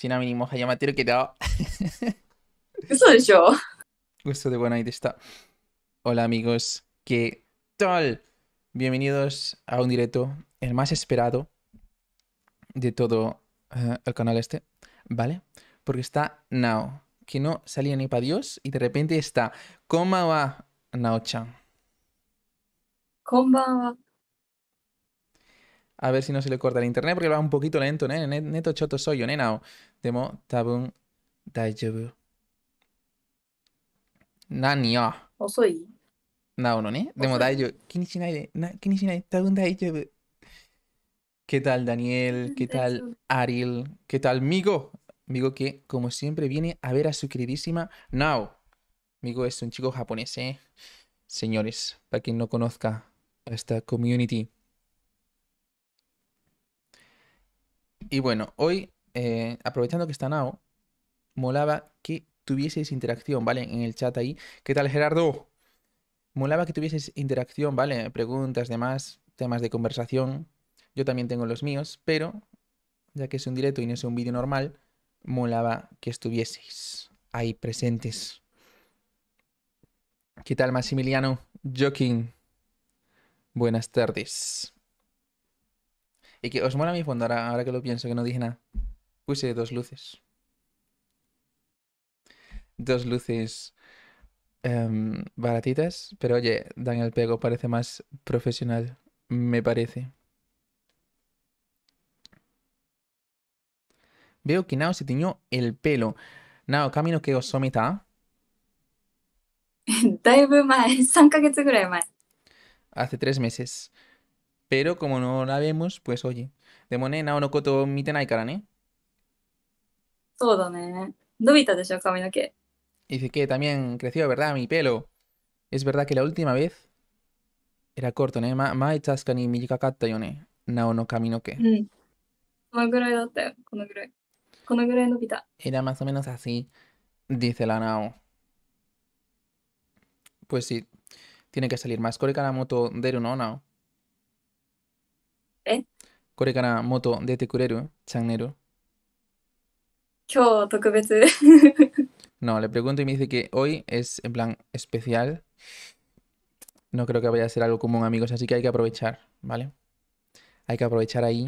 que de ¡Hola amigos, ¿qué tal? Bienvenidos a un directo, el más esperado de todo eh, el canal este, ¿vale? Porque está Nao, que no salía ni para Dios y de repente está, ¿cómo va Nao-chan? va? A ver si no se le corta el internet, porque va un poquito lento, ¿eh? Neto choto soy yo, nenao. Demo tabun daijobu. Nani ah. O soy. Nao no, ¿eh? Demo Tabun ¿Qué tal, Daniel? ¿Qué tal, Ariel? ¿Qué tal, Migo? Migo que, como siempre, viene a ver a su queridísima Nao. Migo es un chico japonés, ¿eh? Señores, para quien no conozca esta community Y bueno, hoy, eh, aprovechando que está Nao, molaba que tuvieseis interacción, ¿vale? En el chat ahí. ¿Qué tal, Gerardo? Molaba que tuvieseis interacción, ¿vale? Preguntas, demás, temas de conversación. Yo también tengo los míos, pero ya que es un directo y no es un vídeo normal, molaba que estuvieseis ahí presentes. ¿Qué tal, Maximiliano? Joking. Buenas tardes. Y que os mola mi fondo ahora, que lo pienso, que no dije nada. Puse dos luces. Dos luces em, baratitas, pero oye, Daniel pego, parece más profesional, me parece. Veo que Nao se tiñó el pelo. Nao, camino que os someta. Hace Hace tres meses. Pero como no la vemos, pues oye. De monena o no coto miten cara, ¿eh? Todo, ¿eh? Dubita de yo, camino Dice que también creció, ¿verdad? Mi pelo. Es verdad que la última vez era corto, ¿eh? Más chasca ni miyikakatta yo, ¿eh? Nao no camino que. Mm. Era más o menos así, dice la Nao. Pues sí, tiene que salir más. la moto deru no Nao. ¿Eh? moto especial. No, le pregunto y me dice que hoy es en plan especial. No creo que vaya a ser algo común, amigos, así que hay que aprovechar, ¿vale? Hay que aprovechar ahí.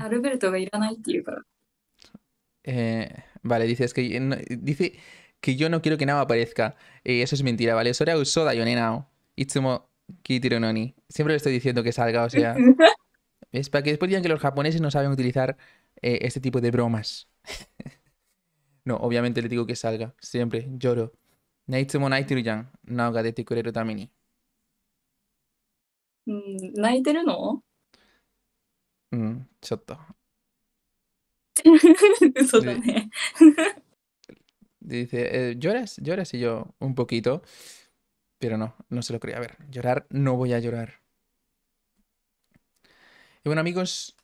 Eh, vale, dice, es que, dice que yo no quiero que nada aparezca. Eh, eso es mentira, ¿vale? Sora usoda yonenao. Itsumo kitirononi. Siempre le estoy diciendo que salga, o sea, ¿Ves? Para que después digan que los japoneses no saben utilizar eh, este tipo de bromas. no, obviamente le digo que salga. Siempre, lloro. Naoga tamini. Mm, ¿Naiteru no? Mm, Eso Dice, eh, ¿lloras? ¿Lloras? Y yo, un poquito. Pero no, no se lo A ver. Llorar, no voy a llorar. Y bueno amigos,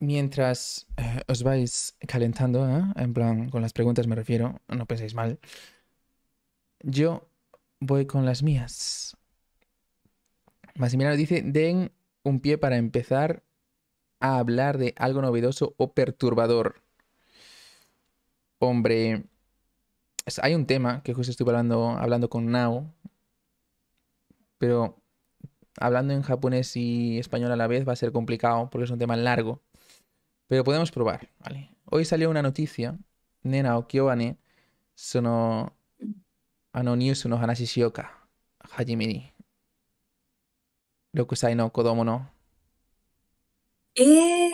mientras eh, os vais calentando, ¿eh? en plan, con las preguntas me refiero, no penséis mal, yo voy con las mías. Massimiliano dice, den un pie para empezar a hablar de algo novedoso o perturbador. Hombre, hay un tema que justo estuve hablando, hablando con Nao, pero hablando en japonés y español a la vez va a ser complicado porque es un tema largo. Pero podemos probar, ¿vale? Hoy salió una noticia. Nena o Kyobane sono ano news no hanashi shioka hajime ni. Rokusai no kodomo no. Eh.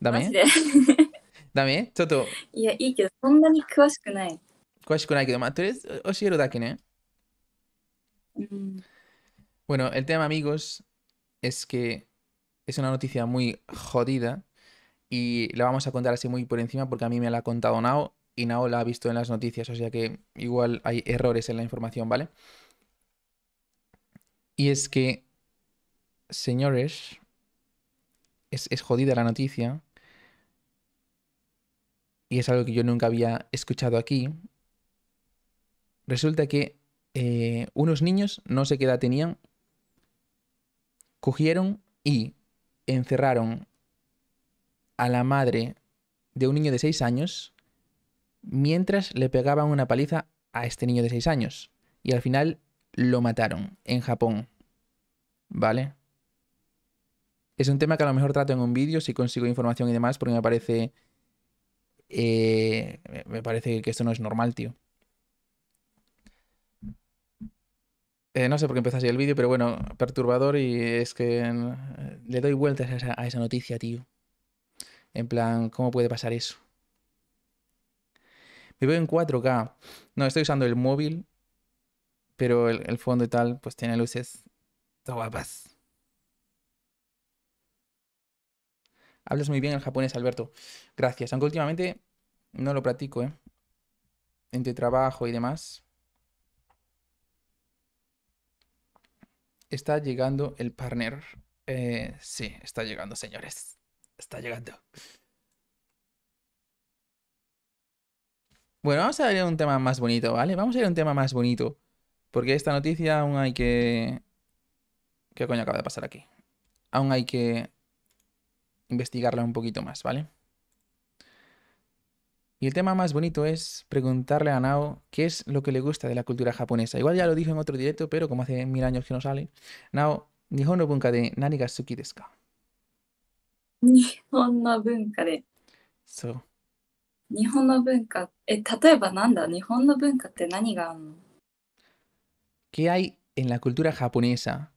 Dame. Dame, ちょっと。いや、いいけど、そんなに詳しくない。詳しくないけど、まあ、とりあえず教えるだけね。うん。bueno, el tema, amigos, es que es una noticia muy jodida y la vamos a contar así muy por encima porque a mí me la ha contado Nao y Nao la ha visto en las noticias, o sea que igual hay errores en la información, ¿vale? Y es que, señores, es, jodida la noticia y es algo que yo nunca había escuchado aquí. Resulta que eh, unos niños, no sé qué edad tenían, Cogieron y encerraron a la madre de un niño de 6 años mientras le pegaban una paliza a este niño de 6 años. Y al final lo mataron en Japón. ¿Vale? Es un tema que a lo mejor trato en un vídeo si consigo información y demás, porque me parece. Eh, me parece que esto no es normal, tío. Eh, no sé por qué empezó así el vídeo, pero bueno, perturbador y es que eh, le doy vueltas a esa, noticia, tío. En plan, ¿cómo puede pasar eso? Me veo en 4K. No, estoy usando el móvil, pero el, fondo y tal, pues tiene luces guapas. Hablas muy bien el japonés, Alberto. Gracias. Aunque últimamente no lo practico, ¿eh? Entre trabajo y demás. Está llegando el partner. Eh, sí, está llegando, señores. Está llegando. Bueno, vamos a ir a un tema más bonito, ¿vale? Vamos a ir a un tema más bonito. Porque esta noticia aún hay que... ¿Qué coño acaba de pasar aquí? Aún hay que investigarla un poquito más, ¿vale? Y el tema más bonito es preguntarle a Nao qué es lo que le gusta de la cultura japonesa. Igual ya lo dijo en otro directo, pero como hace mil años que no sale. Nao, Nihon no bunka de de. So. no ¿Qué hay en la cultura japonesa?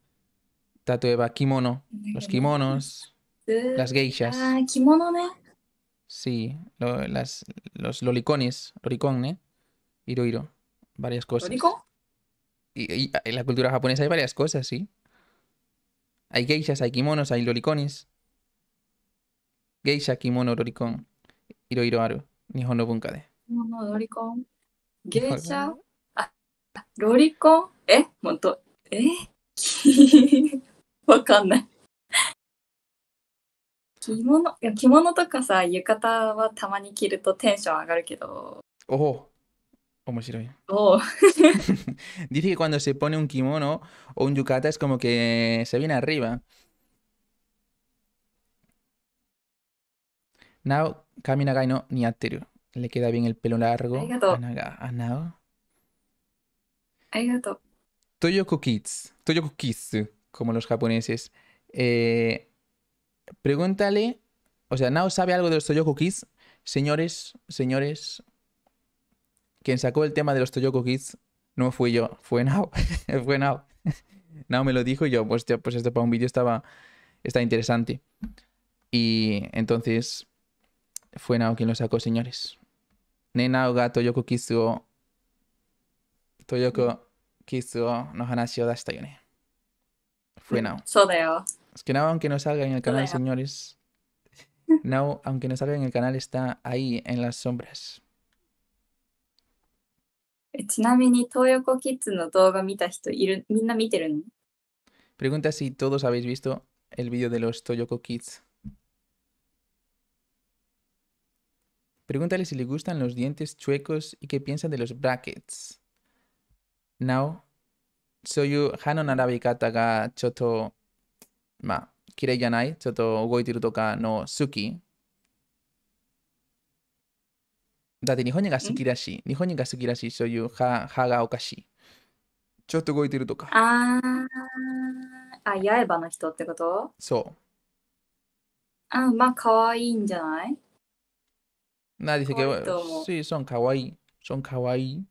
Tatoeba kimono, los kimonos, las geishas. Ah, kimono, ¿no? Sí, lo, las, los lolicones, loricone, iro iro, varias cosas. Y, ah, en la cultura japonesa hay varias cosas, sí. Hay geishas, hay kimonos, hay lolicones Geisha, kimono, loricón. Iro iro aro, no bunkade. Kimono, Geisha, ah, Eh, montón. Eh. kimono 着物いや着物とかさ浴衣はたまに着るとテンション上がるけど Ojo, Oh, interesante. Dice que cuando se pone un kimono o un yukata es como que se viene arriba. Now, Kami no Niatteru. Le queda bien el pelo largo Arigato. a, a Nao. Toyoko Kitsu. Toyoko Kids, como los japoneses. Eh, Pregúntale, o sea, Nao sabe algo de los Toyoko Kids. Señores, señores, quien sacó el tema de los Toyoko Kids no fui yo, fue Nao. fue Nao. Nao me lo dijo y yo, pues, pues esto para un vídeo estaba, estaba interesante. Y entonces fue Nao quien lo sacó, señores. Ne Nao ga Toyoko Kids o Toyoko Kids o no yo Fue Nao. Sodeo. Es que no, aunque no salga en el canal, señores. no aunque no salga en el canal, está ahí, en las sombras. Eh, Pregunta si todos habéis visto el vídeo de los Toyoko Kids. Pregúntale si le gustan los dientes chuecos y qué piensan de los brackets. Now, soy Hanon arabi ga choto まあ、嫌いじゃない、ちょっと動いてるとかの好き。だって日本人が好きだし、日本人が好きだし、そういう歯歯がおかしい。ちょっと動いてるとか。ああ、あ、刃の人ってことそう。あ、まあ、可愛いんじゃないな、dice そう、そう、í son そう、w a i i son kawaii.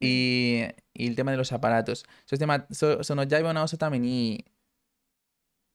Y, y el tema de los aparatos. So, so, so o a u a también y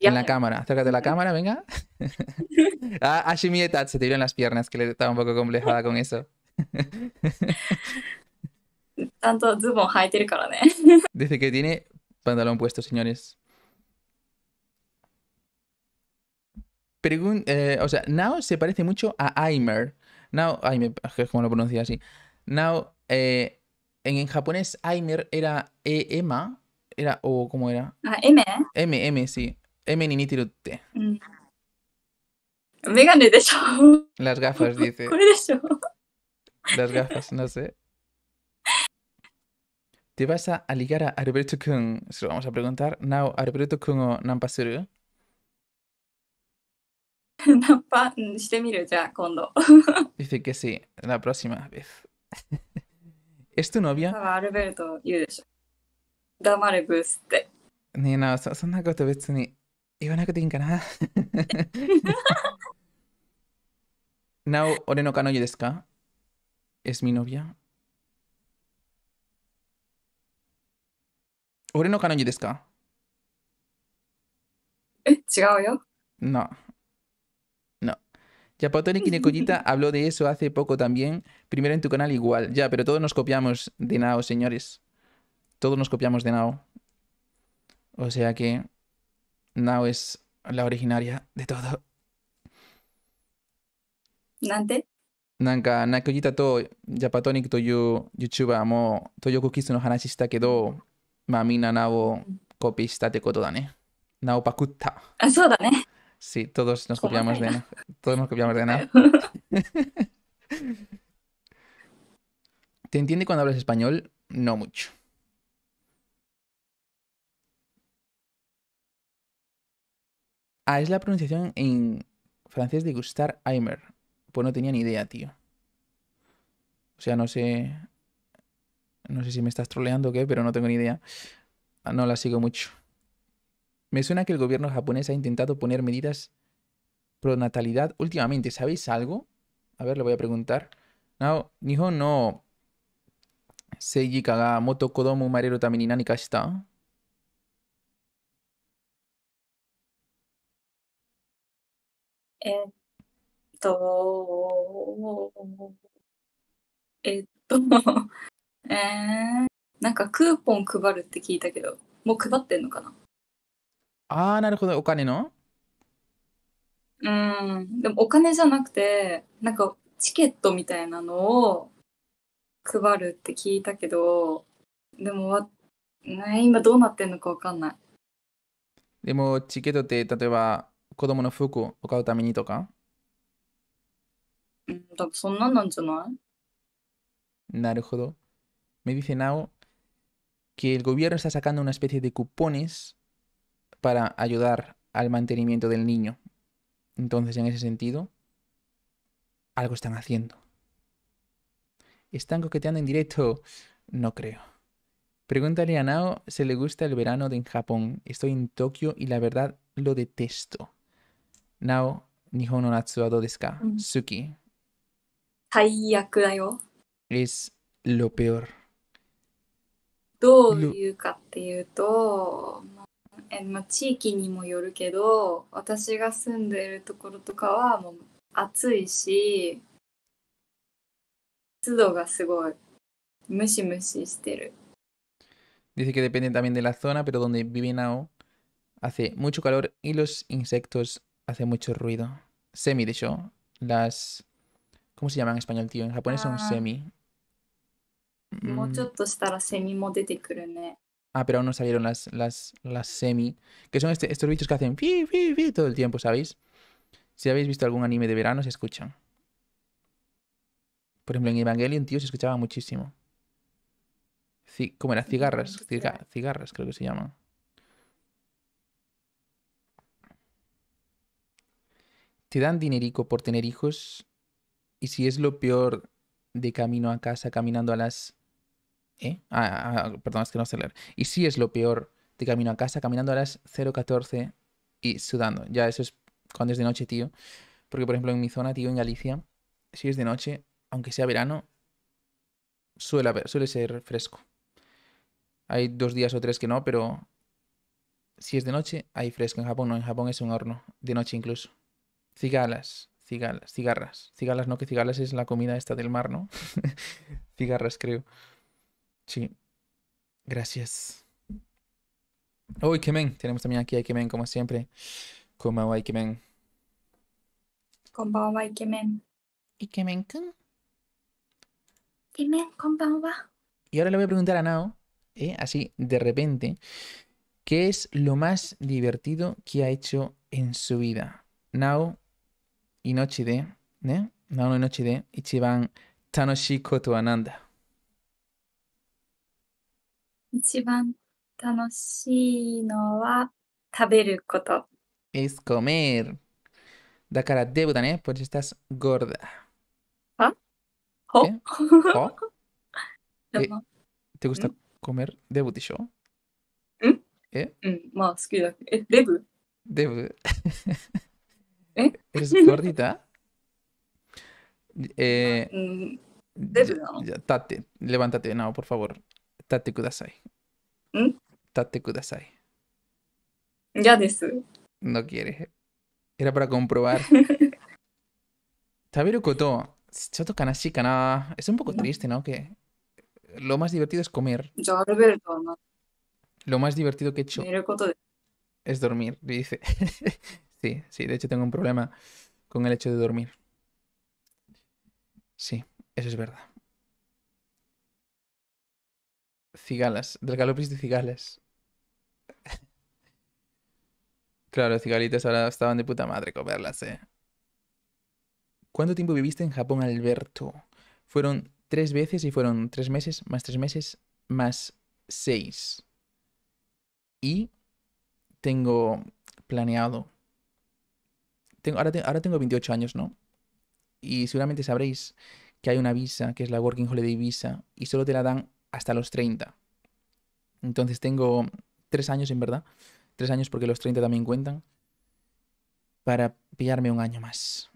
En la cámara, acércate a la cámara, venga. ah, a se te vieron las piernas, que le estaba un poco complejada con eso. Tanto zubon Dice que tiene pantalón puesto, señores. Pregun eh, o sea, Now se parece mucho a Aimer. Now, Aimer, es como lo pronuncia así. Now, eh, en, japonés, Aimer era e Ema, era, o cómo era. Ah, M. ¿eh? M, M, sí. M ni ni T. Megane mm. de Las gafas, dice. Las gafas, no sé. ¿Te vas a ligar a Alberto Kun? Se lo vamos a preguntar. ¿Now Alberto Kun o Nampa Suru? Nampa, mm, miro ya, cuando. Dice que sí, la próxima vez. ¿Es tu novia? Ah, Alberto, ¿y eso? Dame a Ni, nada, son una cosa 言わなくていいんかな Now, deska ¿Es mi novia? yo? No. No, Ya Patoni Kinekoyita habló de eso hace poco también. Primero en tu canal igual. Ya, pero todos nos copiamos de Nao, señores. Todos nos copiamos de Nao. O sea que Now es la originaria de todo. Nante. Nanka, nakoyita to japatonic toyu YouTuber mo toyo cookies no hanashi kedo, ma mina nao copy te koto dane. Nao pakutta. Ah, so Sí, todos nos copiamos de todos nos copiamos de nada. ¿Te entiende cuando hablas español? No mucho. Ah, es la pronunciación en francés de Gustav Eimer. Pues no tenía ni idea, tío. O sea, no sé. No sé si me estás troleando o qué, pero no tengo ni idea. Ah, no la sigo mucho. Me suena que el gobierno japonés ha intentado poner medidas pro natalidad últimamente. ¿Sabéis algo? A ver, le voy a preguntar. No, Nihon no. Seiji kaga moto marero tamini nani えっと、えっと、えー、なんかクーポン配るって聞いたけど、もう配ってんのかなああ、なるほど、お金のうん、でもお金じゃなくて、なんかチケットみたいなのを配るって聞いたけど、でもわ、ね、今どうなってんのかわかんない。でもチケットって例えば o Me dice Nao que el gobierno está sacando una especie de cupones para ayudar al mantenimiento del niño. Entonces, en ese sentido, algo están haciendo. ¿Están coqueteando en directo? No creo. Pregúntale a Nao si le gusta el verano en Japón. Estoy en Tokio y la verdad lo detesto. なお、日本の夏はどうですか、うん、好き最悪だよ。is lo peor. どういうかっていうと、まあえまあ、地域にもよるけど、私が住んでいるところとかはもう暑いし、湿度がすごいムシムシしてる。Dice que depende también de la zona, pero donde vive Nao hace mucho calor y los insectos hace mucho ruido. Semi, de hecho. Las. ¿Cómo se llaman en español, tío? En japonés son ah. semi. Mm. Ah, pero aún no salieron las, las, las semi. Que son este, estos bichos que hacen fi, fi, fi todo el tiempo, ¿sabéis? Si habéis visto algún anime de verano, se escuchan. Por ejemplo, en Evangelion, tío, se escuchaba muchísimo. ¿Cómo era? Cigarras. cigarras, creo que se llaman. te dan dinerico por tener hijos y si es lo peor de camino a casa caminando a las... ¿Eh? Ah, ah perdón, es que no sé leer. Y si es lo peor de camino a casa caminando a las 0.14 y sudando. Ya eso es cuando es de noche, tío. Porque, por ejemplo, en mi zona, tío, en Galicia, si es de noche, aunque sea verano, suele, suele ser fresco. Hay dos días o tres que no, pero si es de noche, hay fresco. En Japón no, en Japón es un horno, de noche incluso. Cigalas, cigalas, cigarras. Cigalas, no, que cigalas es la comida esta del mar, ¿no? cigarras, creo. Sí. Gracias. Oh, Ikemen. Tenemos también aquí a Ikemen, como siempre. como Ikemen. Konbanwa Ikemen. ikemen Ikemen, konbanwa. Y ahora le voy a preguntar a Nao, ¿eh? así de repente, ¿qué es lo más divertido que ha hecho en su vida? Nao, Noche de, ¿ne? no noche de, ichiban tanoshi koto ananda. Ichiban tanoshi no wa taberu koto. Es comer. Da cara debo, ¿ne? Porque estás gorda. ¿Ah? ¿Oh? ¿Eh? ¿Oh? Eh, ¿Te gusta ¿Mm? comer debo, ¿M? ¿Mm? ¿Eh? Mm, ¿Más? ¿Qué? ¿Debo? ¿Debo? ¿Eres gordita? Eh, mm, tate, levántate, no, por favor. Tate kudasai. ¿Mm? Tate kudasai. Ya dice. No quiere. Era para comprobar. Taberu koto, choto kanashi Es un poco triste, ¿no? Que lo más divertido es comer. Lo más divertido que he hecho es dormir, dice. Sí, sí, de hecho tengo un problema con el hecho de dormir. Sí, eso es verdad. Cigalas, del galopis de cigalas. claro, cigalitas ahora estaban de puta madre comerlas, eh. ¿Cuánto tiempo viviste en Japón, Alberto? Fueron tres veces y fueron tres meses, más tres meses, más seis. Y tengo planeado ahora, tengo 28 años, ¿no? Y seguramente sabréis que hay una visa, que es la Working Holiday Visa, y solo te la dan hasta los 30. Entonces tengo 3 años, en verdad. 3 años porque los 30 también cuentan. Para pillarme un año más.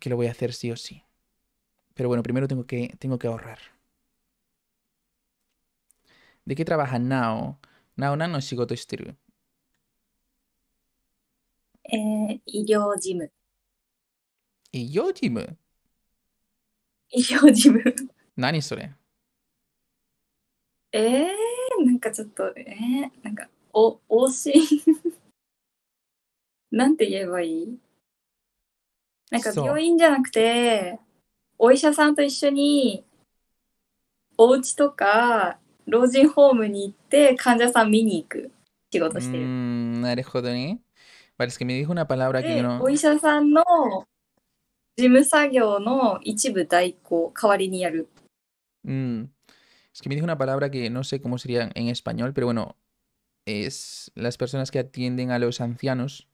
Que lo voy a hacer sí o sí. Pero bueno, primero tengo que, tengo que ahorrar. ¿De qué trabaja Nao? Nao es Shigoto Shisteru. えー、医療事務。医療事務医療事務。何それえー、なんかちょっと、えー、なんか、お、往診 なんて言えばいいなんか病院じゃなくて、お医者さんと一緒に、お家とか、老人ホームに行って患者さん見に行く仕事してる。うん、なるほどね。Parece que me dijo una palabra que eh, no. Es que me dijo una palabra que no sé cómo sería en español, pero bueno, es las personas que atienden a los ancianos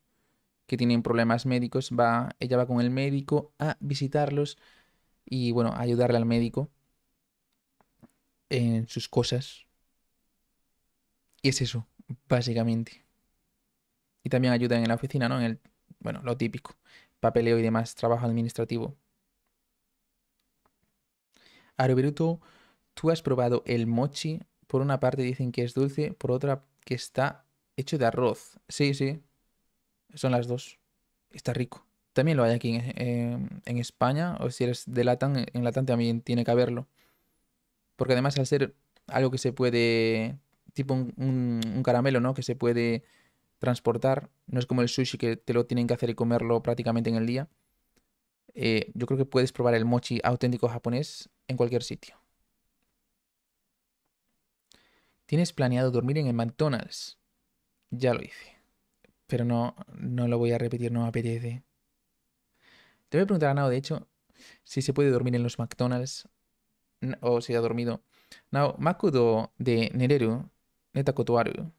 que tienen problemas médicos, va, ella va con el médico a visitarlos y bueno, a ayudarle al médico en sus cosas. Y es eso, básicamente. Y también ayudan en la oficina, ¿no? En el, bueno, lo típico, papeleo y demás, trabajo administrativo. Aroberuto, tú has probado el mochi. Por una parte dicen que es dulce, por otra que está hecho de arroz. Sí, sí. Son las dos. Está rico. También lo hay aquí en, España, o si eres de Latam, en Latam también tiene que haberlo. Porque además al ser algo que se puede, tipo un, un caramelo, ¿no? Que se puede transportar, no es como el sushi que te lo tienen que hacer y comerlo prácticamente en el día. Eh, yo creo que puedes probar el mochi auténtico japonés en cualquier sitio. ¿Tienes planeado dormir en el McDonald's? Ya lo hice. Pero no, no lo voy a repetir, no me apetece. Te voy a preguntar a Nao, de hecho, si se puede dormir en los McDonald's o si ha dormido. Nao, Makudo de Nereru, Neta kotuaru.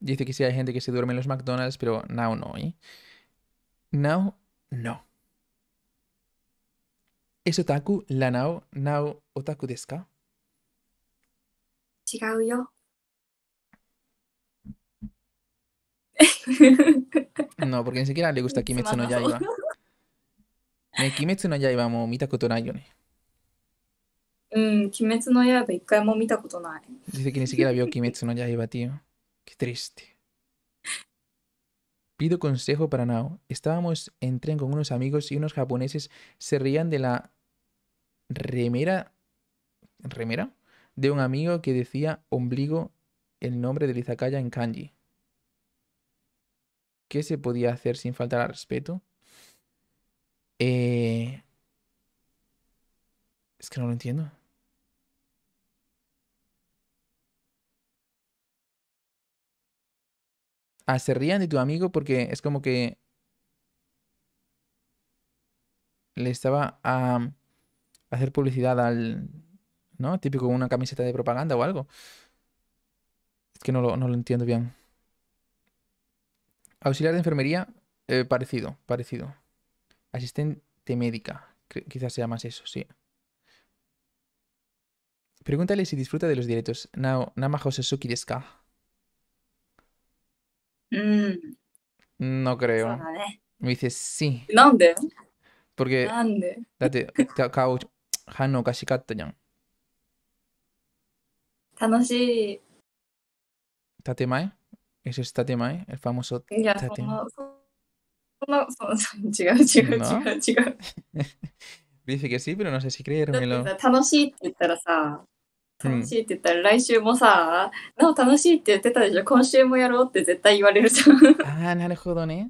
Dice que sí hay gente que se duerme en los McDonald's, pero now no, ¿eh? Now no. ¿Es otaku la now? ¿Now otaku desu ka? No, porque ni siquiera le gusta Kimetsu no Kimetsu No Dice que ni siquiera vio Kimetsu no Yaiba, tío. Qué triste. Pido consejo para Nao. Estábamos en tren con unos amigos y unos japoneses se rían de la remera... ¿Remera? De un amigo que decía ombligo el nombre de izakaya en kanji. ¿Qué se podía hacer sin faltar al respeto? Eh, es que no lo entiendo. Ah, se rían de tu amigo porque es como que le estaba a hacer publicidad al, ¿no? Típico una camiseta de propaganda o algo. Es que no lo, no lo entiendo bien. Auxiliar de enfermería, eh, parecido, parecido. Asistente médica. Quizás sea más eso, sí. Pregúntale si disfruta de los directos. Nama Namajo Suki desu mm. No creo. Me dice sí. ¿Dónde? Porque. ¿Dónde? Date, ¿Dónde? hano kashikatta ¿Dónde? Tanoshi. ¿Tatemae? Eso es Tatemae, el famoso Tatemae. Dice que sí, pero no sé si creérmelo. no, mm. no, ah, no. ¿eh?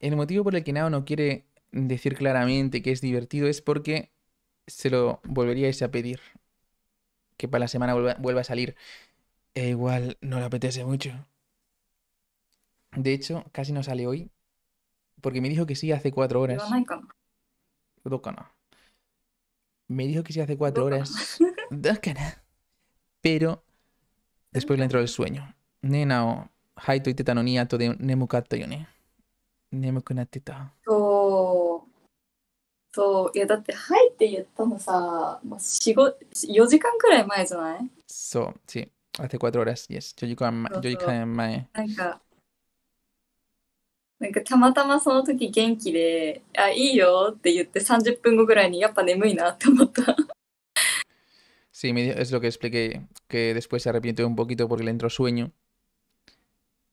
El motivo por el que Nao no quiere decir claramente que es divertido es porque se lo volveríais a pedir. Que para la semana vuelva, a salir. E igual no le apetece mucho. De hecho, casi no sale hoy porque me dijo que sí hace cuatro horas. Dokana. Me dijo que sí hace cuatro horas. Dokana. Pero después le entró el sueño. Nena o haito y tetanonía to de nemukato yone. Nemukunatita. So. To. Y date haite yettano sa. 4時間くらい前じゃないそう、sí. Hace cuatro horas, yes. Yo llego a Yo llego a Mae. なんかたまたまその時元気であいいよって言って30 Sí, es lo que expliqué, que después se arrepintió un poquito porque le entró sueño.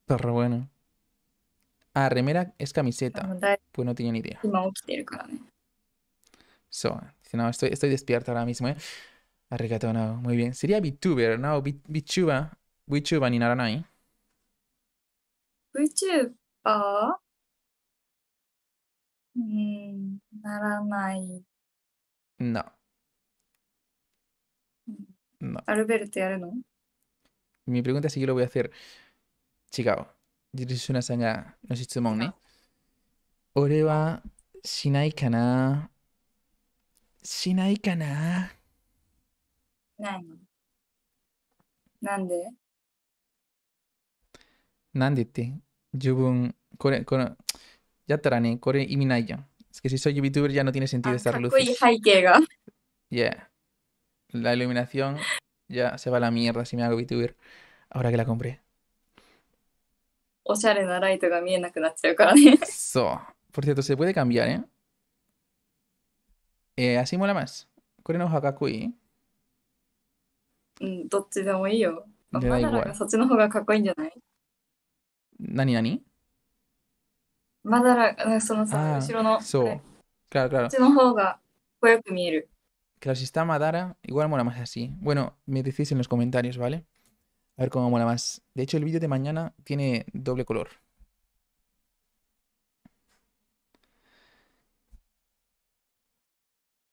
Pero bueno. Ah, remera es camiseta. Ah, pues no tenía ni idea. So, no, estoy, estoy despierta ahora mismo, ¿eh? no, muy bien. Sería VTuber, ¿no? VTuber. VTuber ni nada, ¿no? ¿Eh? VTuber. かうん、ならない。な、うん no. Alberto, ya no. Mi pregunta sí que lo voy a hacer. Chigao, Jirishuna Sanga, no sé si ne. Ore wa shinai kana. Shinai kana. Nani? Nande? Nande te. Jubun, kore, kore, kore Minaya. Es que si soy youtuber ya no tiene sentido ah, estar luz. Yeah. La iluminación ya se va a la mierda si me hago YouTuber. Ahora que la compré. Por cierto, se puede cambiar, ¿eh? eh así mola más. Kore no hakakui. Mm, ¿no? Madara, ah, claro. Claro, si está Madara, igual mola más así. Bueno, me decís en los comentarios, ¿vale? A ver cómo mola más. De hecho, el vídeo de mañana tiene doble color.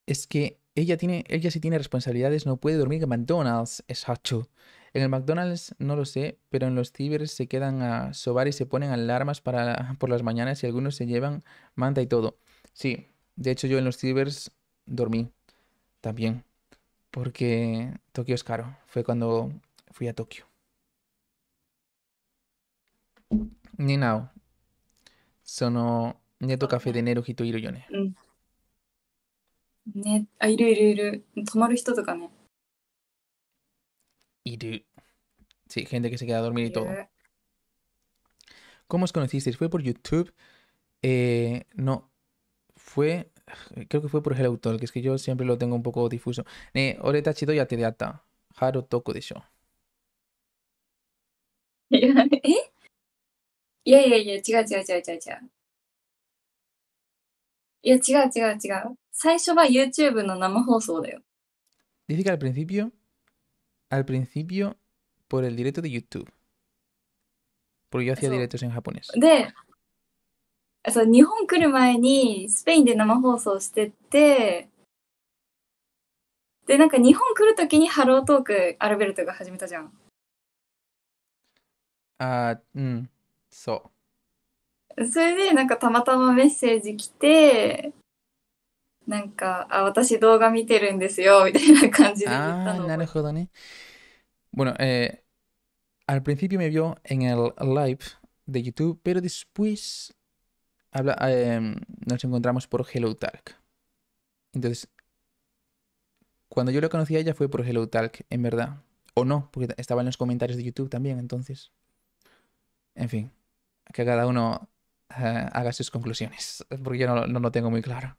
Es que ella tiene, ella sí tiene responsabilidades, no puede dormir en McDonald's, es hacho. En el McDonald's no lo sé, pero en los cibers se quedan a sobar y se ponen alarmas para, por las mañanas y algunos se llevan manta y todo. Sí, de hecho yo en los cibers dormí también, porque Tokio es caro. Fue cuando fui a Tokio. Ni nao, Sono Neto Café de Enero Hito ne. Y tú Sí, gente que se queda a dormir y todo. ¿Cómo os conocisteis? ¿Fue por YouTube? Eh, no, fue... Creo que fue por el autor, que es que yo siempre lo tengo un poco difuso. Eh, oreta chido ya te data Haro toco de show. ¿Eh? Ya, ya, ya, ya ya YouTube ya que al principio al principio por el directo de YouTube. Porque yo hacía directos en japonés. De, そう日本来る前にスペインで生放送しててでなんか日本来るときにハロートークアルベルトが始めたじゃんあうんそうそれでなんかたまたまメッセージ来てなんか、あ、私動画見てるんですよ、みたいな感じで言ったの Ah, ¿eh? Bueno, al principio me vio en el live de YouTube, pero después habla- em, nos encontramos por HelloTalk. Entonces, cuando yo lo conocí a ella fue por HelloTalk, en verdad. O no, porque estaba en los comentarios de YouTube también, entonces. En fin, que cada uno eh, haga sus conclusiones, porque yo no, no lo tengo muy claro.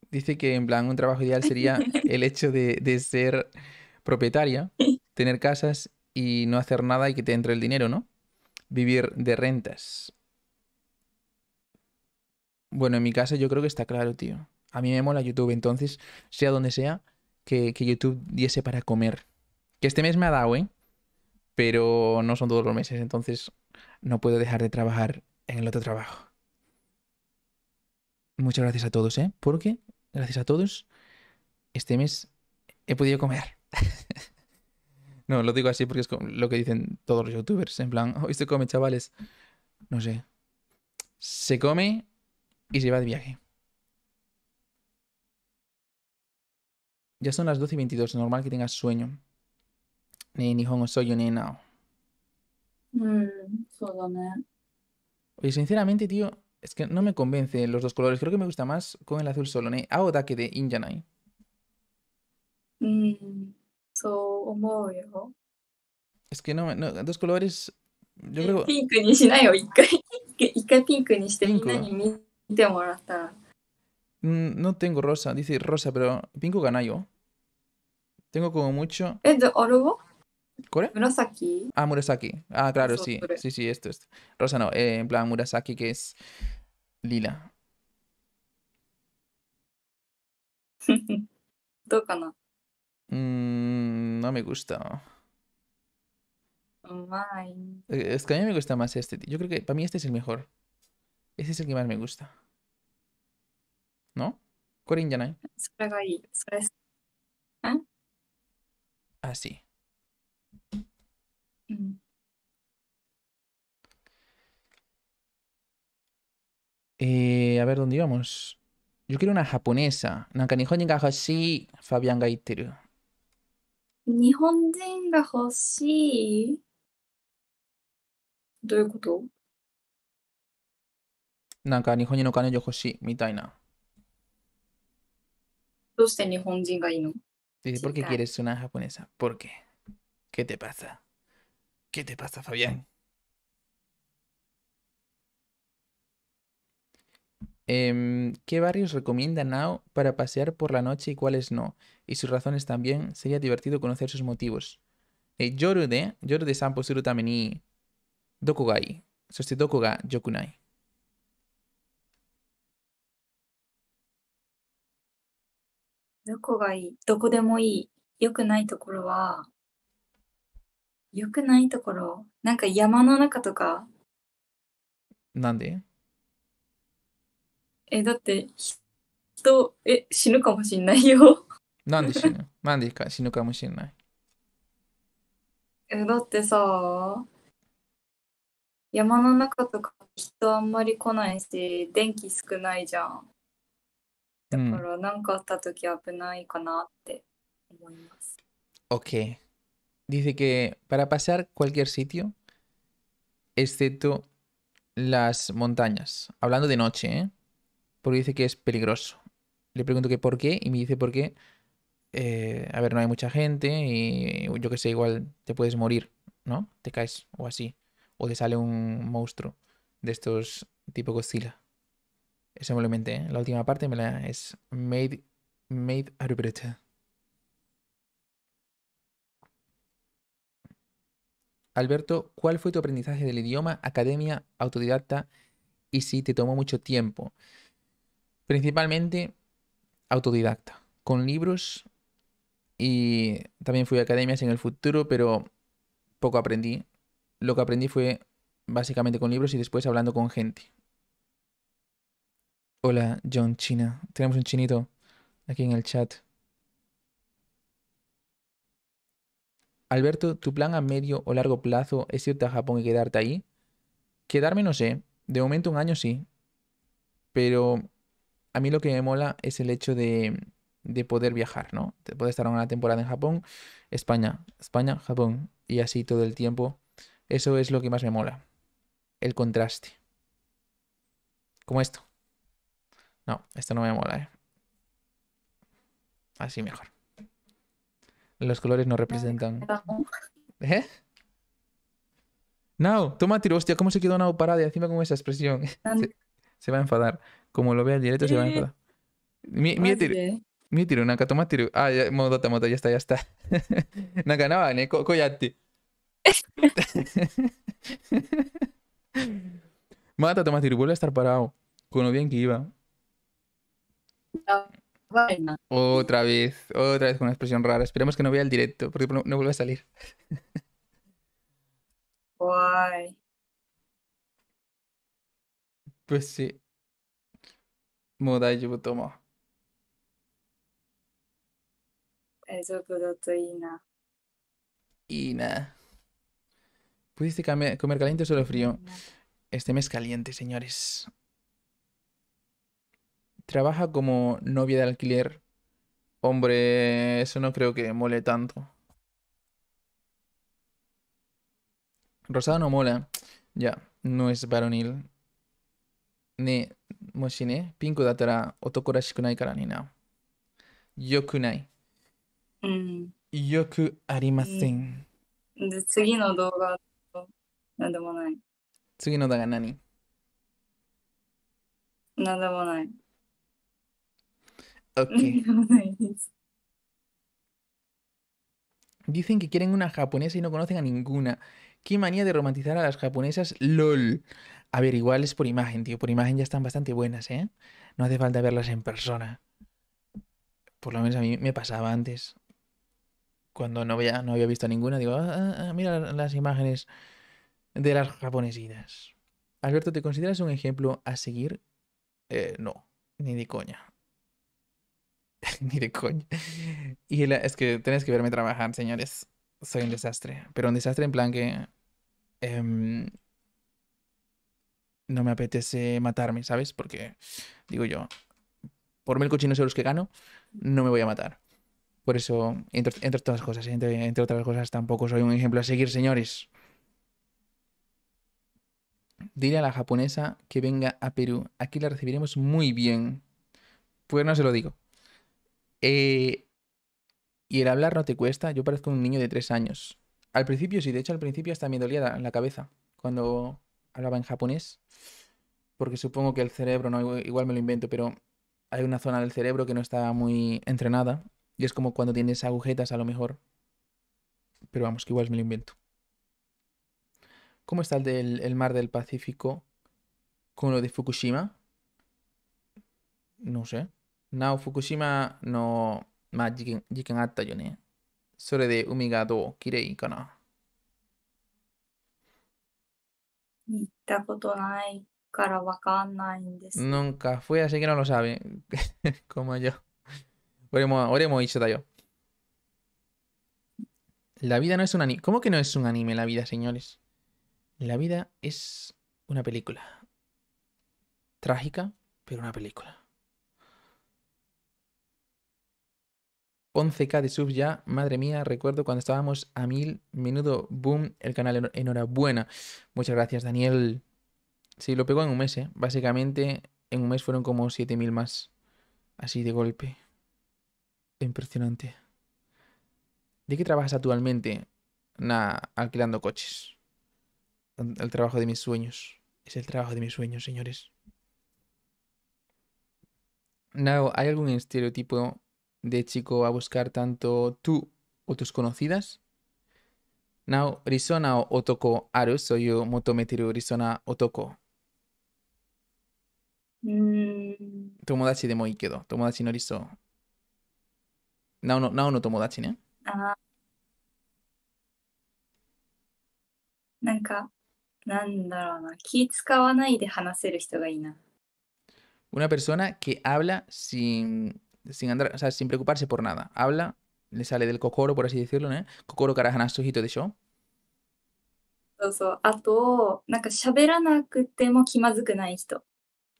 dice que en plan un trabajo ideal sería el hecho de, ser propietaria, tener casas y no hacer nada y que te entre el dinero, ¿no? Vivir de rentas. Bueno, en mi casa yo creo que está claro, tío. A mí me mola YouTube, entonces, sea donde sea, que, que YouTube diese para comer. Que este mes me ha dado, ¿eh? Pero no son todos los meses, entonces no puedo dejar de trabajar en el otro trabajo. Muchas gracias a todos, ¿eh? Porque gracias a todos, este mes he podido comer. no, lo digo así porque es lo que dicen todos los youtubers. En plan, hoy oh, se come, chavales. No sé. Se come y se va de viaje. Ya son las 12 y 22, normal que tengas sueño. Ni ni hongo soy yo ni nao. Mm, Oye, sinceramente, tío, es que no me convence los dos colores. Creo que me gusta más con el azul solo. ¿eh? Ao da que de injanai. Mm, so omoyo. Es que no, no, dos colores. Yo creo. Mm, no tengo rosa, dice rosa, pero pink ganayo. Tengo como mucho. ¿Es de oro? ¿Core? Murasaki. Ah, Murasaki. Ah, claro, sí. Sí, sí, esto, es. Rosa no, eh, en plan Murasaki que es lila. Toca, no. Mm, no me gusta. Eh, es que a mí me gusta más este. Yo creo que para mí este es el mejor. Este es el que más me gusta. ¿No? Janai. ¿Ah? ah, sí. Eh, a ver, ¿dónde íbamos? Yo quiero una japonesa. Nakanihon ga hoshii, Fabián Gaiteru. ¿Nihonjin ga hoshii? ¿Dónde es eso? なんか日本人の金女欲しいみたいな。どうして日本人がいいの Dice, ¿por qué quieres una japonesa? ¿Por qué? ¿Qué te pasa? ¿Qué te pasa, Fabián? Em, ¿Qué barrios recomienda Nao para pasear por la noche y cuáles no? Y sus razones también. Sería divertido conocer sus motivos. Eh, yorude, yorude, yorude sanpo suru tame ni doko ga ii? Soshite yokunai ga wa. よくないところ、なんか山の中とか、なんでえ、だって人、え、死ぬかもしんないよ。なんで死ぬなんでか死ぬかもしれない。え、だってさ、山の中とか人あんまり来ないし、電気少ないじゃん。だから何かあった時危ないかなって思います。OK。dice que para pasar cualquier sitio, excepto las montañas, hablando de noche, ¿eh? porque dice que es peligroso. Le pregunto que por qué y me dice por qué. Eh, a ver, no hay mucha gente y yo que sé, igual te puedes morir, ¿no? Te caes o así. O te sale un monstruo de estos tipo Godzilla. Eso me ¿eh? La última parte me la es made, made Alberto, ¿cuál fue tu aprendizaje del idioma, academia, autodidacta y si te tomó mucho tiempo? Principalmente autodidacta, con libros y también fui a academias en el futuro, pero poco aprendí. Lo que aprendí fue básicamente con libros y después hablando con gente. Hola, John China. Tenemos un chinito aquí en el chat. Alberto, ¿tu plan a medio o largo plazo es irte a Japón y quedarte ahí? Quedarme no sé, de momento un año sí, pero a mí lo que me mola es el hecho de, poder viajar, ¿no? Te poder estar una temporada en Japón, España, España, Japón, y así todo el tiempo. Eso es lo que más me mola, el contraste. Como esto. No, esto no me mola, ¿eh? Así mejor. Los colores no representan. ¿Eh? Now, toma tiro, hostia, ¿cómo se quedó Now parada encima con esa expresión? Se, va a enfadar. Como lo vea el directo, se va a enfadar. Mi, tiro. Mi tiro, Naka, toma tiro. Ah, ya, modota, ya está, ya está. Naka, nada, ne, coyati. Mata, toma tiro, vuelve a estar parado. Con lo bien que iba. Otra vez, otra vez con una expresión rara. Esperemos que no vea el directo, porque no, vuelve a salir. Guay. Pues sí. Moda yo tomo. Eso producto Ina. Ina. ¿Pudiste comer caliente o solo frío? Este mes caliente, señores trabaja como novia de alquiler. Hombre, eso no creo que mole tanto. Rosado no mola. Ya, no es varonil. Ne, moshine. pinko datara otoko nai kara ni na. Yoku nai. Mm. Yoku arimasen. Mm. nai. Dicen que quieren una japonesa y no conocen a ninguna. Qué manía de romantizar a las japonesas, lol. A ver, igual es por imagen, tío. Por imagen ya están bastante buenas, ¿eh? No hace falta verlas en persona. Por lo menos a mí me pasaba antes. Cuando no había, no había visto a ninguna, digo, ah, ah, ah, mira las imágenes de las japonesitas. Alberto, ¿te consideras un ejemplo a seguir? Eh, no, ni de coña. Ni de coño. Y es que tenés que verme trabajar, señores. Soy un desastre. Pero un desastre en plan que. Em, no me apetece matarme, ¿sabes? Porque, digo yo, por mil cochinos euros que gano, no me voy a matar. Por eso, entre, entre las cosas, entre otras cosas, tampoco soy un ejemplo a seguir, señores. Dile a la japonesa que venga a Perú. Aquí la recibiremos muy bien. Pues no se lo digo. Eh, y el hablar no te cuesta. Yo parezco un niño de tres años. Al principio sí, de hecho al principio hasta me dolía la, cabeza cuando hablaba en japonés. Porque supongo que el cerebro, no, igual me lo invento, pero hay una zona del cerebro que no está muy entrenada. Y es como cuando tienes agujetas a lo mejor. Pero vamos, que igual me lo invento. ¿Cómo está el, del, mar del Pacífico con lo de Fukushima? No sé now Fukushima no más yo ne. Sobre de umi do kirei kana. Nunca Fue así que no lo sabe. Como yo. Oremos, Ichota yo. La vida no es un anime. ¿Cómo que no es un anime la vida, señores? La vida es una película. Trágica, pero una película. 11k de subs ya, madre mía, recuerdo cuando estábamos a mil, menudo boom, el canal enhorabuena. Muchas gracias, Daniel. Sí, lo pegó en un mes, ¿eh? Básicamente, en un mes fueron como 7000 más. Así de golpe. Impresionante. ¿De qué trabajas actualmente? Nada, alquilando coches. El trabajo de mis sueños. Es el trabajo de mis sueños, señores. No, ¿hay algún estereotipo de chico a buscar tanto tú o tus conocidas? ¿Nao risona o otoko aru, soyu motometeru risona otoko. Mm. Tomodachi de moi kedo, tomodachi no riso. Nao no, now no tomodachi ne. Ah. Una persona que habla sin sin o sea, sin preocuparse por nada. Habla, le sale del kokoro, por así decirlo, ¿eh? Kokoro kara naka shaberanakutemo de hito.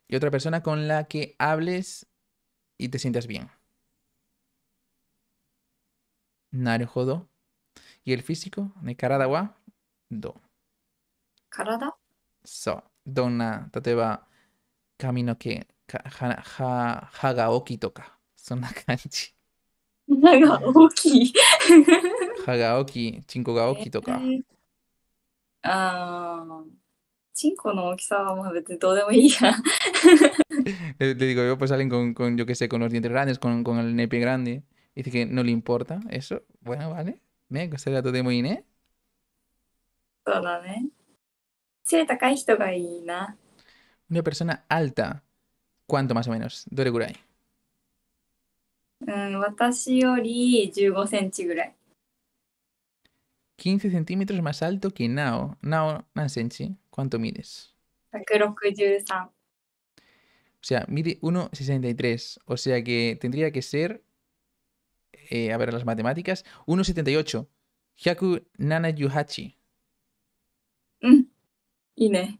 Y otra persona con la que hables y te sientas bien. ¿Y el físico, ne karadawa do. ¿Karada? So, dona tateba, camino que hagaoki toka. Son eh, toca. Ah, no, そんな感じ。歯が大きい。歯が大きい、チンコが大きいとか。えー、ああ、チンコの大きさは más de todo Le digo yo, pues alguien con, con, yo que sé, con los dientes grandes, con, con el nepe grande, dice que no le importa eso. Bueno, vale. Me gustaría todo de bien. Una persona alta. ¿Cuánto más o menos? Gurai. 15 centímetros más alto que Nao. Nao ¿cuánto mides? O sea, mide 1,63. O sea que tendría que ser, eh, a ver las matemáticas, 1,78. Hyaku Nanayuhachi. Mm. Ine.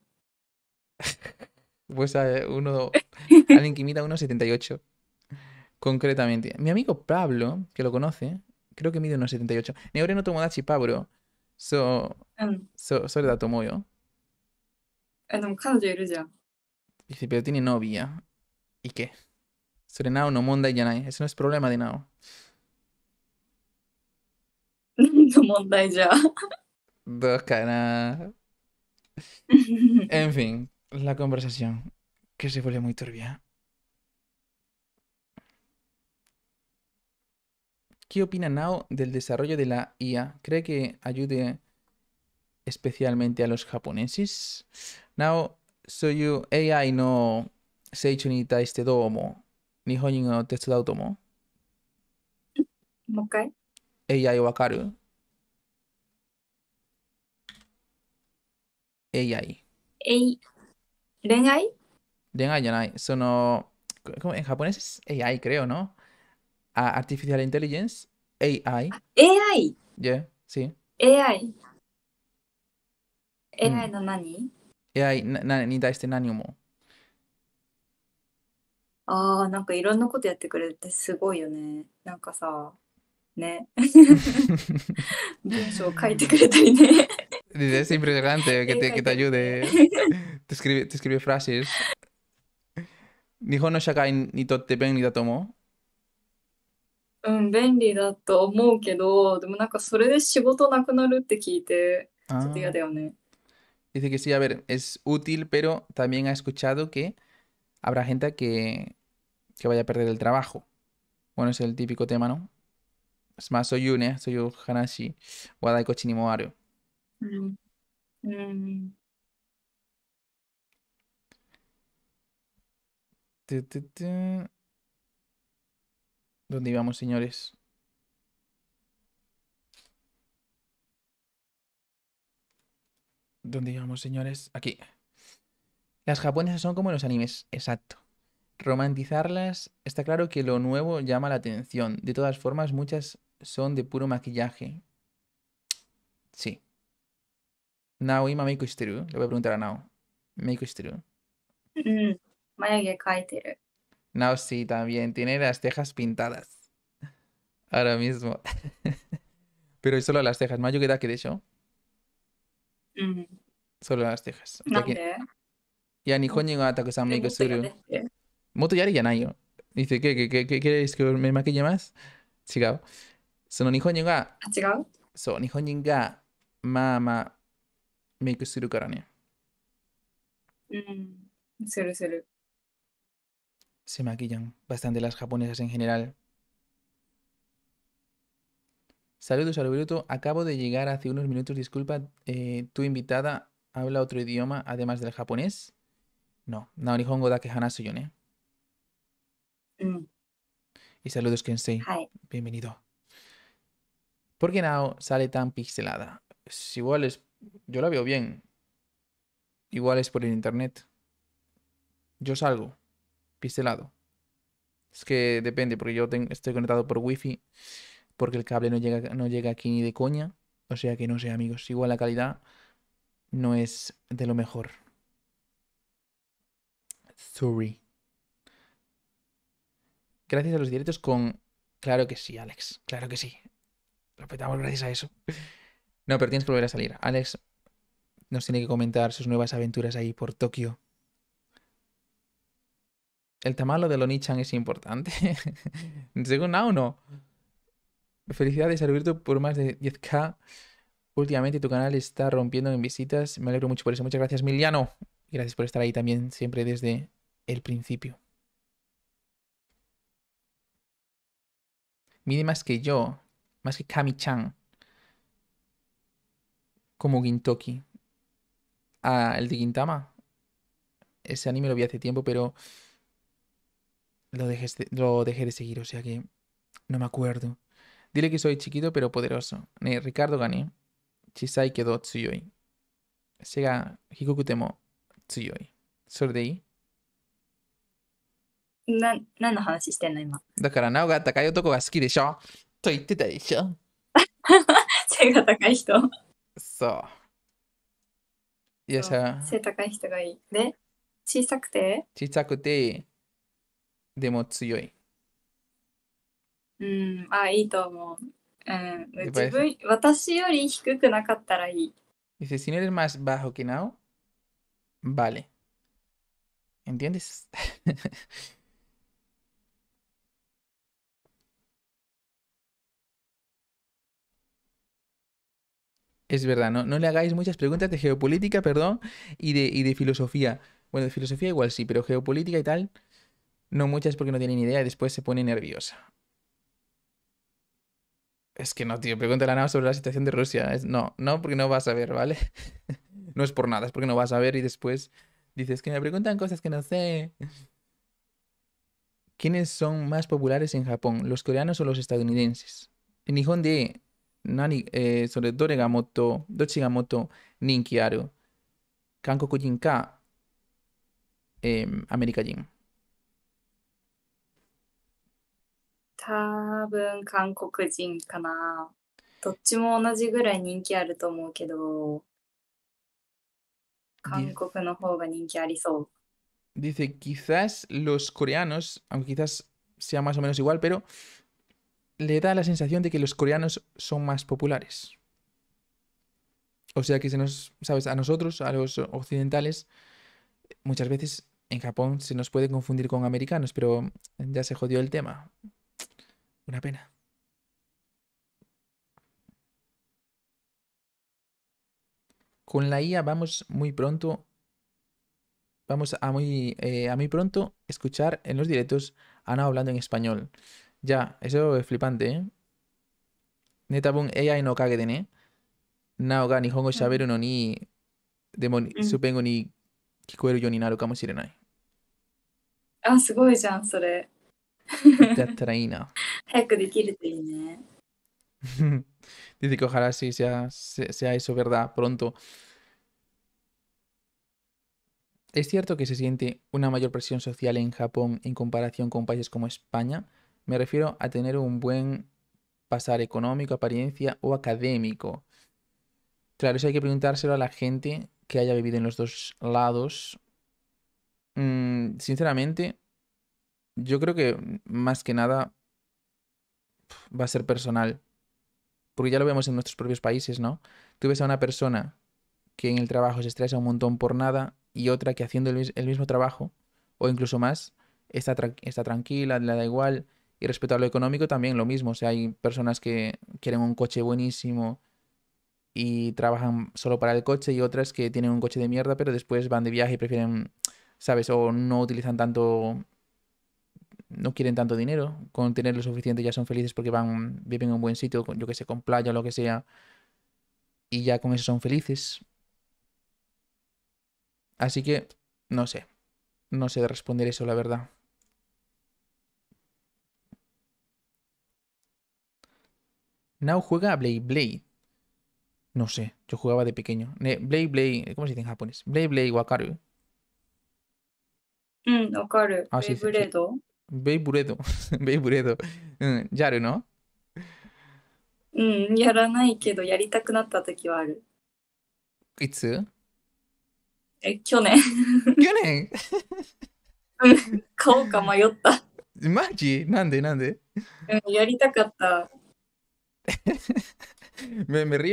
pues a eh, uno, alguien que mida 1,78 concretamente. Mi amigo Pablo, que lo conoce, creo que mide unos 78. Neore no tomodachi Pablo. So, em. so, so da tomoyo. Dice, pero tiene novia. ¿Y qué? Sobre no monda y yanai. Eso no es problema de nada. No monda ya. Dos caras. En fin, la conversación que se volvió muy turbia. ¿Qué opina Nao del desarrollo de la IA? ¿Cree que ayude especialmente a los japoneses? Nao, soy AI no Seichu ni taiste ni hoy no te tomo. Okay. AI wakaru? AI. AI. ¿Ia...? Renai, no En japonés es AI, creo, ¿no? Artificial Intelligence, AI. AI? Yeah, sí. AI. AI の何 ?AI なに対して何を思うああ、なんかいろんなことやってくれるってすごいよね。なんかさ、ね。文章を書いてくれたりね。Es impresionante que te, que te ayude. Te escribe, te escribe frases. ¿Ni no shakai ni totte pen ni datomo. うん、便利だと思うけど、でもなんかそれで仕事なくなるって聞いて、ちょっと嫌 Ah. だよね。Dice que sí, a ver, es útil, pero también ha escuchado que habrá gente que, que vaya a perder el trabajo. Bueno, es el típico tema, ¿no? Es más, soy un, ¿eh? Soy un Hanashi, Wadai cochinimo Moaru. うん。うん。Tu, mm, mm. tu, tu. ¿Dónde íbamos, señores? ¿Dónde íbamos, señores? Aquí. Las japonesas son como los animes, exacto. Romantizarlas, está claro que lo nuevo llama la atención. De todas formas, muchas son de puro maquillaje. Sí. Naoima Meiko Le voy a preguntar a Nao. Meiko No, sí, también. Tiene las tejas pintadas. Ahora mismo. Pero solo las tejas. Más yo que da que de hecho. Mm. Solo las cejas. ¿Dice ¿qué, qué, qué, qué queréis que me maquille más? Chigao. Sono ni ga, Chigao. so, ni ga, ma, Karane. make するからね。うん。するする。se maquillan bastante las japonesas en general. Saludos al acabo de llegar hace unos minutos, disculpa, eh, tu invitada habla otro idioma además del japonés. No, hongo da que Hanasuyone. ¿eh? Mm. Y saludos Kensei, bienvenido. ¿Por qué Nao sale tan pixelada? igual es, yo la veo bien. Igual es por el internet. Yo salgo. Pistelado. Es que depende, porque yo estoy conectado por wifi, porque el cable no llega, no llega aquí ni de coña. O sea que no sé, amigos. Igual la calidad no es de lo mejor. Sorry. Gracias a los directos con. Claro que sí, Alex. Claro que sí. Lo gracias a eso. No, pero tienes que volver a salir. Alex nos tiene que comentar sus nuevas aventuras ahí por Tokio. El tamalo de Lonichan es importante. Según o no. Felicidades, Alberto, por más de 10k. Últimamente tu canal está rompiendo en visitas. Me alegro mucho por eso. Muchas gracias, Miliano. gracias por estar ahí también, siempre desde el principio. Mide más que yo, más que Kami-chan. Como Gintoki. Ah, el de Gintama. Ese anime lo vi hace tiempo, pero lo, dejes de, lo dejé de seguir, o sea que no me acuerdo. Dile que soy chiquito pero poderoso. Ne, Ricardo Gani. Chisai quedó tsuyoi. Sega hikoku temo tsuyoi. それでいいな、何の話してんの今。だから、なおが高い男が好きでしょと言ってたでしょ背が高い人。そう。いや、しゃ。背高い人がいい。で、小さくて小さくて、でも強い。うん、あ、いいと思う。Uh, ¿Te parece? dice si no eres más bajo que Nao, vale. ¿Entiendes? es verdad, no, no le hagáis muchas preguntas de geopolítica, perdón, y de, y de filosofía. Bueno, de filosofía igual sí, pero geopolítica y tal. No muchas porque no tienen idea y después se pone nerviosa. Es que no, tío, pregúntale a nada sobre la situación de Rusia. Es, no, no, porque no vas a ver, ¿vale? no es por nada, es porque no vas a ver y después dices que me preguntan cosas que no sé. ¿Quiénes son más populares en Japón, los coreanos o los estadounidenses? En Nihon de Nani, eh, sobre Doregamoto, Dochigamoto, Ninkiaru, Kanko Ka, eh, em, America Jin. Dice, quizás los coreanos, aunque quizás sea más o menos igual, pero le da la sensación de que los coreanos son más populares. O sea que se nos, sabes, a nosotros, a los occidentales, muchas veces en Japón se nos puede confundir con americanos, pero ya se jodió el tema. Una pena. Con la IA vamos muy pronto. Vamos a muy, eh, a muy pronto escuchar en los directos a Ana hablando en español. Ya, eso es flipante, ¿eh? un AI no cague de ¿eh? Naoga ni hongo shaberu no ni demo mm. supongo ni kikoeru yo ni naru kamo nai. ¿eh? Ah, sore. Te Dice que ojalá sí sea, eso verdad pronto. Es cierto que se siente una mayor presión social en Japón en comparación con países como España. Me refiero a tener un buen pasar económico, apariencia o académico. Claro, eso hay que preguntárselo a la gente que haya vivido en los dos lados. Mm, sinceramente, yo creo que más que nada va a ser personal. Porque ya lo vemos en nuestros propios países, ¿no? Tú ves a una persona que en el trabajo se estresa un montón por nada y otra que haciendo el, mismo trabajo o incluso más está, está tranquila, le da igual. Y respecto a lo económico también lo mismo. O sea, hay personas que quieren un coche buenísimo y trabajan solo para el coche y otras que tienen un coche de mierda pero después van de viaje y prefieren, ¿sabes? O no utilizan tanto no quieren tanto dinero, con tener lo suficiente ya son felices porque van, viven en un buen sitio, yo que sé, con playa o lo que sea, y ya con eso son felices. Así que, no sé, no sé responder eso, la verdad. Now juega a Blade Blade. No sé, yo jugaba de pequeño. Blade Blade, ¿cómo se dice en japonés? Blade Blade Wakaru. Mm, wakaru. Ah, Blade Bey Buredo. Bey Buredo. Mm, ¿Ya ¿no? no? Ya lo no, pero ya lo no. río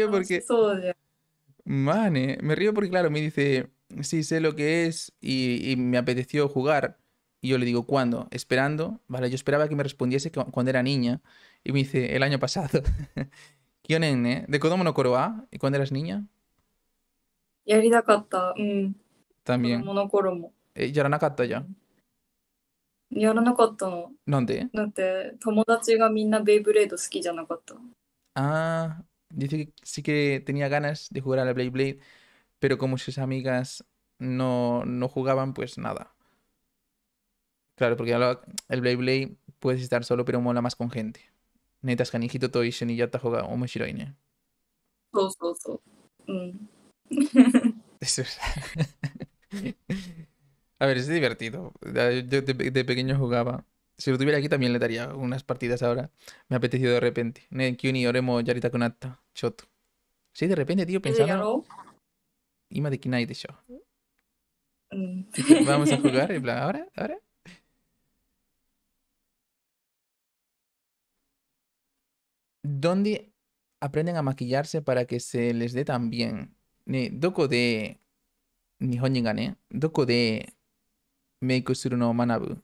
ah, porque. qué? me río porque qué? me dice... Sí, sé lo que es y, y me apeteció jugar。y yo le digo, ¿cuándo? Esperando, ¿vale? Yo esperaba que me respondiese cuando era niña. Y me dice, el año pasado. es eh? ¿De Kodomo no Koroa? ¿Y cuando eras niña? Yaridakata. Mm, También. Kodomo eh, no Koromo. ¿Yaranakata ya? No Ah, dice que sí que tenía ganas de jugar a la Blade Blade, pero como sus amigas no, no jugaban, pues nada. Claro, porque el Blay Blay puedes estar solo, pero mola más con gente. Netas canijito todo y yatta jugando, o meshiroine. So, so, so. Mm. Eso es. A ver, es divertido. Yo de, de, pequeño jugaba. Si lo tuviera aquí también le daría unas partidas ahora. Me ha apetecido de repente. Ne oremo yarita konatta. Choto. Sí, de repente, tío, pensaba. Ima de kinai de show. Mm. Vamos a jugar, en plan, ¿ahora? ¿Ahora? ¿dónde aprenden a maquillarse para que se les dé tan bien? Ne, doko de Nihonjin ga ne, doko de meiko suru no manabu?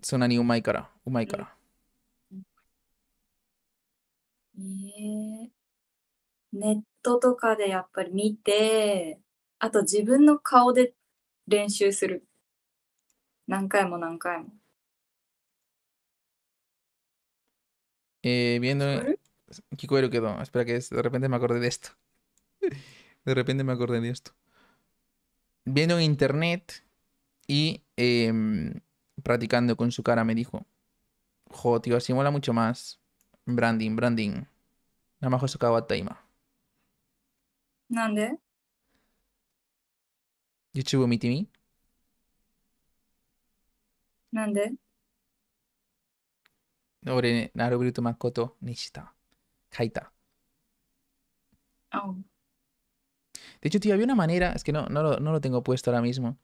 Sona ni umai kara, umai kara. えー、ネットとかでやっぱり見て、あと自分の顔で練習する。何回も何回も。Eh, viendo. cuero quedó. Espera que de repente me acordé de esto. De repente me acordé de esto. Viendo en internet y eh, practicando con su cara me dijo. Jo, tío, así mola mucho más. Branding, branding. nada más Nada a Taima. ¿Dónde? YouTube Mitimi. ¿Dónde? Oh. De hecho, tío, había una manera, es que no, no, lo, tengo puesto ahora mismo,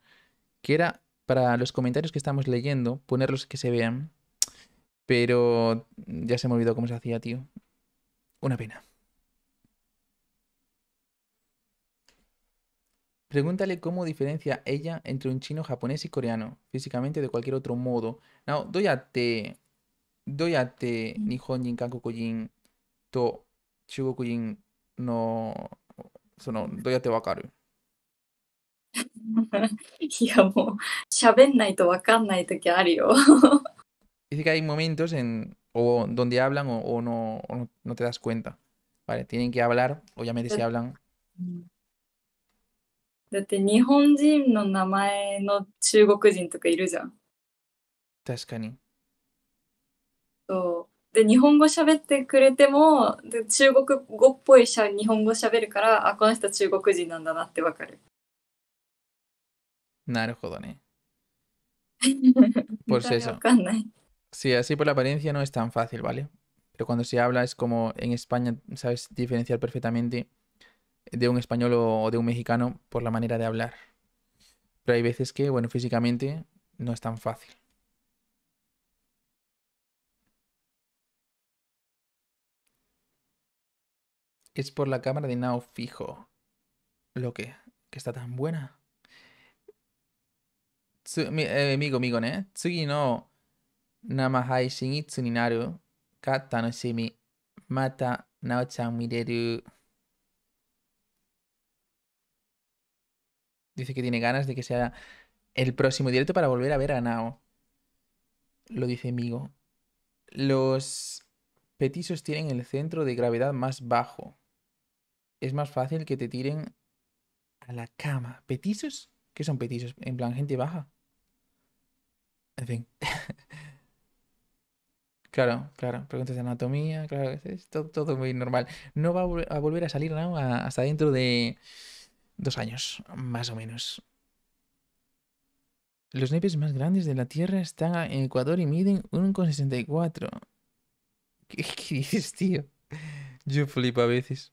que era para los comentarios que estamos leyendo, ponerlos que se vean. Pero ya se me olvidó cómo se hacía, tío. Una pena. Pregúntale cómo diferencia ella entre un chino japonés y coreano, físicamente de cualquier otro modo. Now, a te... どうやって日本人、韓国人と中国人の、その、どうやってわかるいや、もう、喋んないとわかんない時あるよ。Dice que hay momentos en, o donde hablan o, o, no, o no, no, te das cuenta. Vale, tienen que hablar, obviamente si hablan. だって日本人の名前の中国人とかいるじゃん。確かに。si eso. Sí, así por la apariencia no es tan fácil, ¿vale? Pero cuando se habla es como en España sabes diferenciar perfectamente de un español o de un mexicano por la manera de hablar. Pero hay veces que, bueno, físicamente no es tan fácil. es por la cámara de Nao fijo. Lo que, que está tan buena. Eh, Tsugi no namahai shinitsu ni naru Mata Nao-chan Dice que tiene ganas de que sea el próximo directo para volver a ver a Nao. Lo dice Migo. Los petisos tienen el centro de gravedad más bajo es más fácil que te tiren a la cama. ¿Petizos? ¿Qué son petizos? En plan, gente baja. En fin. claro, claro. Preguntas de anatomía, claro. todo, muy normal. No va a, volver a salir nada hasta dentro de dos años, más o menos. Los nepes más grandes de la Tierra están en Ecuador y miden 1,64. ¿Qué, ¿Qué dices, tío? Yo flipo a veces.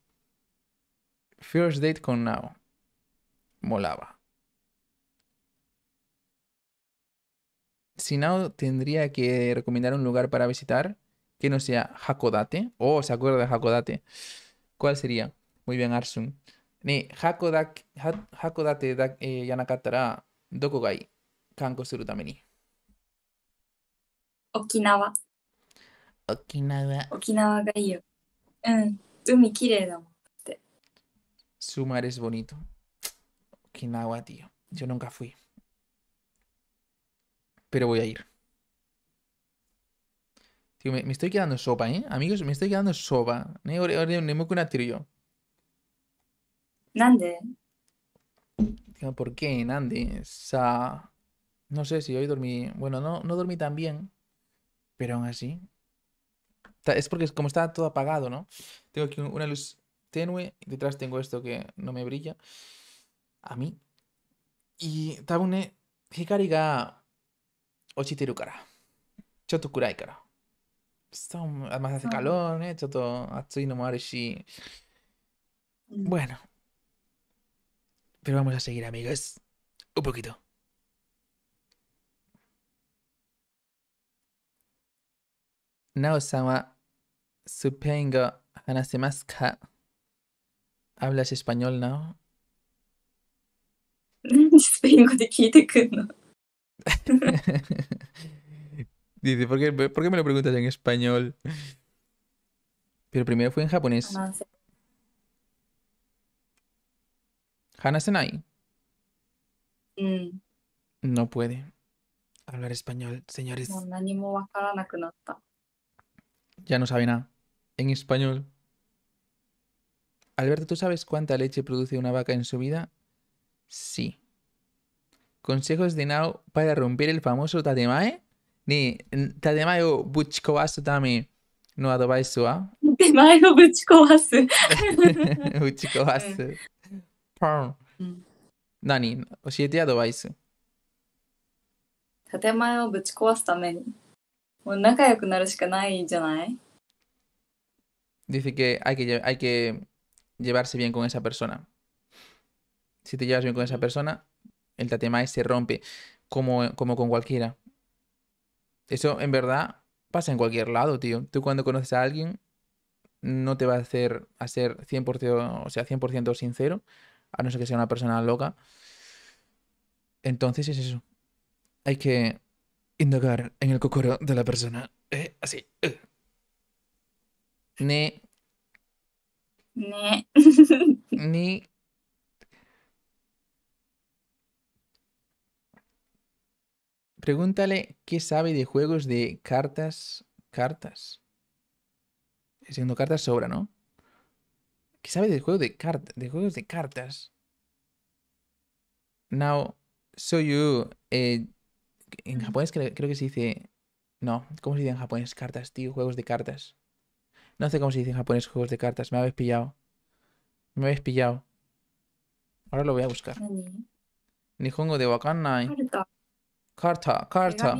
First Date con Nao, Molaba. Si Nao tendría que recomendar un lugar para visitar que no sea Hakodate. ¿o se acuerda de Hakodate. ¿Cuál sería? Muy bien, Arsun. Ne, Hakodate, eh, yanakatara, Dokogai kanko suru Okinawa. Okinawa. Okinawa. Okinawa. Okinawa がいいよ。うん。海きれいだもん。su Sumar es bonito. Okinawa, tío. Yo nunca fui. Pero voy a ir. Tío, me, estoy quedando sopa, ¿eh? Amigos, me estoy quedando sopa. Ne, que ore, tiro yo. Nande. ¿por qué, Nande? sea. No sé si hoy dormí... Bueno, no, no dormí tan bien. Pero aún así... Es porque como está todo apagado, ¿no? Tengo aquí una luz tenue, detrás tengo esto que no me brilla, a mí. Y Tabune, Hikari ga ochiteru kara. Choto kurai kara. Además hace ah. calor, ¿eh? Choto atsui no mm. Bueno. Pero vamos a seguir, amigos. Un poquito. Nao-sama, Supengo, Hanasemasu ka? ¿Hablas español now? Dice, ¿por qué, ¿por qué, me lo preguntas en español? Pero primero fue en japonés. Ah, ¿Hanasenai? Mm. No puede hablar español, señores. Ya no sabe nada. En español. Alberto, ¿tú sabes cuánta leche produce una vaca en su vida? Sí. Consejos de Nao para romper el famoso tatemae. Ni tatemae o buchikowasu también. no adobaisu a. ¿ah? Tatemae o Buchkoasu. Eh. ¿Por? Mm. Nani, oshiete adobaisu? Tatemae o buchikowasu tame nai, janai. Dice que hay que, hay que llevarse bien con esa persona. Si te llevas bien con esa persona, el tatemae se rompe, como, como con cualquiera. Eso en verdad pasa en cualquier lado, tío. Tú cuando conoces a alguien, no te va a hacer a ser 100%, o sea, 100 sincero, a no ser que sea una persona loca. Entonces es eso. Hay que indagar en el cocoro de la persona. así. Eh. Ne ni. Pregúntale qué sabe de juegos de cartas. Cartas. Eh, siendo cartas sobra, ¿no? ¿Qué sabe del juego de cartas? De juegos de cartas. Now, so you. Eh, en mm. japonés creo que se dice. No, ¿cómo se dice en japonés? Cartas, tío, juegos de cartas. No sé cómo se dice en japonés juegos de cartas. Me habéis pillado. Me habéis pillado. Ahora lo voy a buscar. Nihongo de Wakanai. Carta. Carta.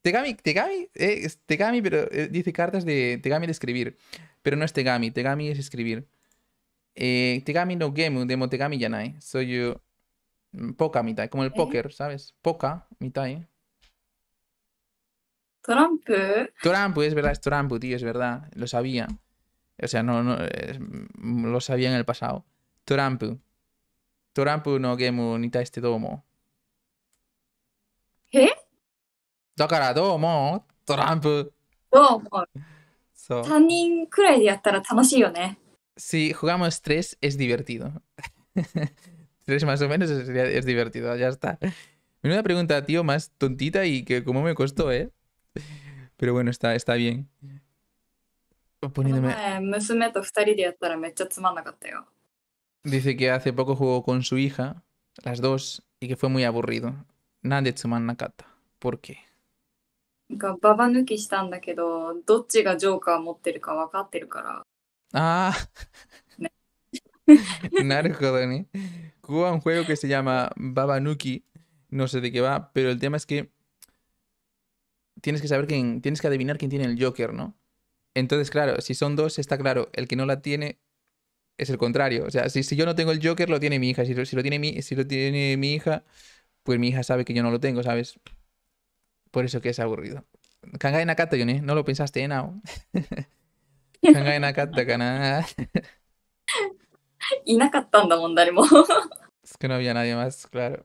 Tegami, Tegami, eh, Tegami, pero eh, dice cartas de Tegami de escribir. Pero no es Tegami, Tegami es escribir. Eh, tegami no game de Motegami Yanai. Soy yo. Mm, poca mitad, como el póker, ¿sabes? Poca mitad, Trump. Trump, es verdad, es Trump, tío, es verdad. Lo sabía. O sea, no, no lo sabía en el pasado. Trump. Trump no gemu ni este domo. ¿Qué? Dakara domo, Trump. Domo. So. jugamos tres, es divertido. tres más o menos es, es divertido, ya está. Una pregunta, tío, más tontita y que como me costó, ¿eh? pero bueno, está, está bien. Pues eh, Dice que hace poco jugó con su hija, las dos, y que fue muy aburrido. ¿por qué? ¿Por qué? Ah. un juego que se llama Babanuki no sé de qué va, pero el tema es que tienes que saber quién, tienes que adivinar quién tiene el Joker, ¿no? Entonces, claro, si son dos, está claro, el que no la tiene es el contrario. O sea, si, yo no tengo el Joker, lo tiene mi hija. Si, lo tiene mi, si lo tiene mi hija, pues mi hija sabe que yo no lo tengo, ¿sabes? Por eso que es aburrido. Nakata, no lo pensaste en eh, Nao? Nakata, kana. Y Es que no había nadie más, claro.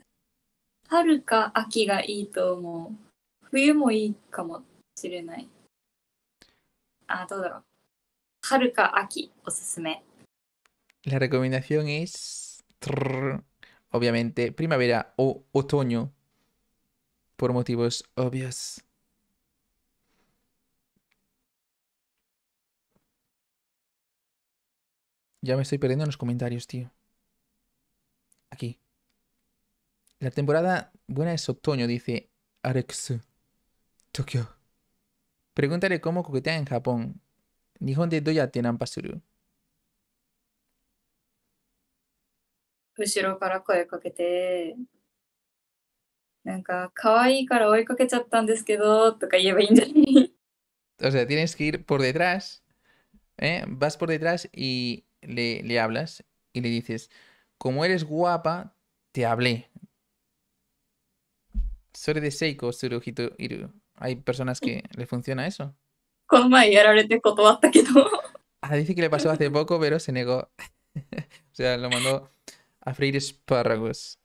La recomendación es. obviamente, primavera o otoño. Por motivos obvios. Ya me estoy perdiendo en los comentarios, tío. La temporada buena es otoño, dice Alex Tokio. Pregúntale cómo coquetea en Japón. Nihon de doya tienen pasuru. O sea, tienes que ir por detrás, ¿eh? vas por detrás y le, le hablas y le dices, como eres guapa, te hablé. それで成功する人いる。Hay personas que le funciona eso. この前やられて断ったけど。Ah, dice que le pasó hace poco, pero se negó. o sea, lo mandó a freír espárragos.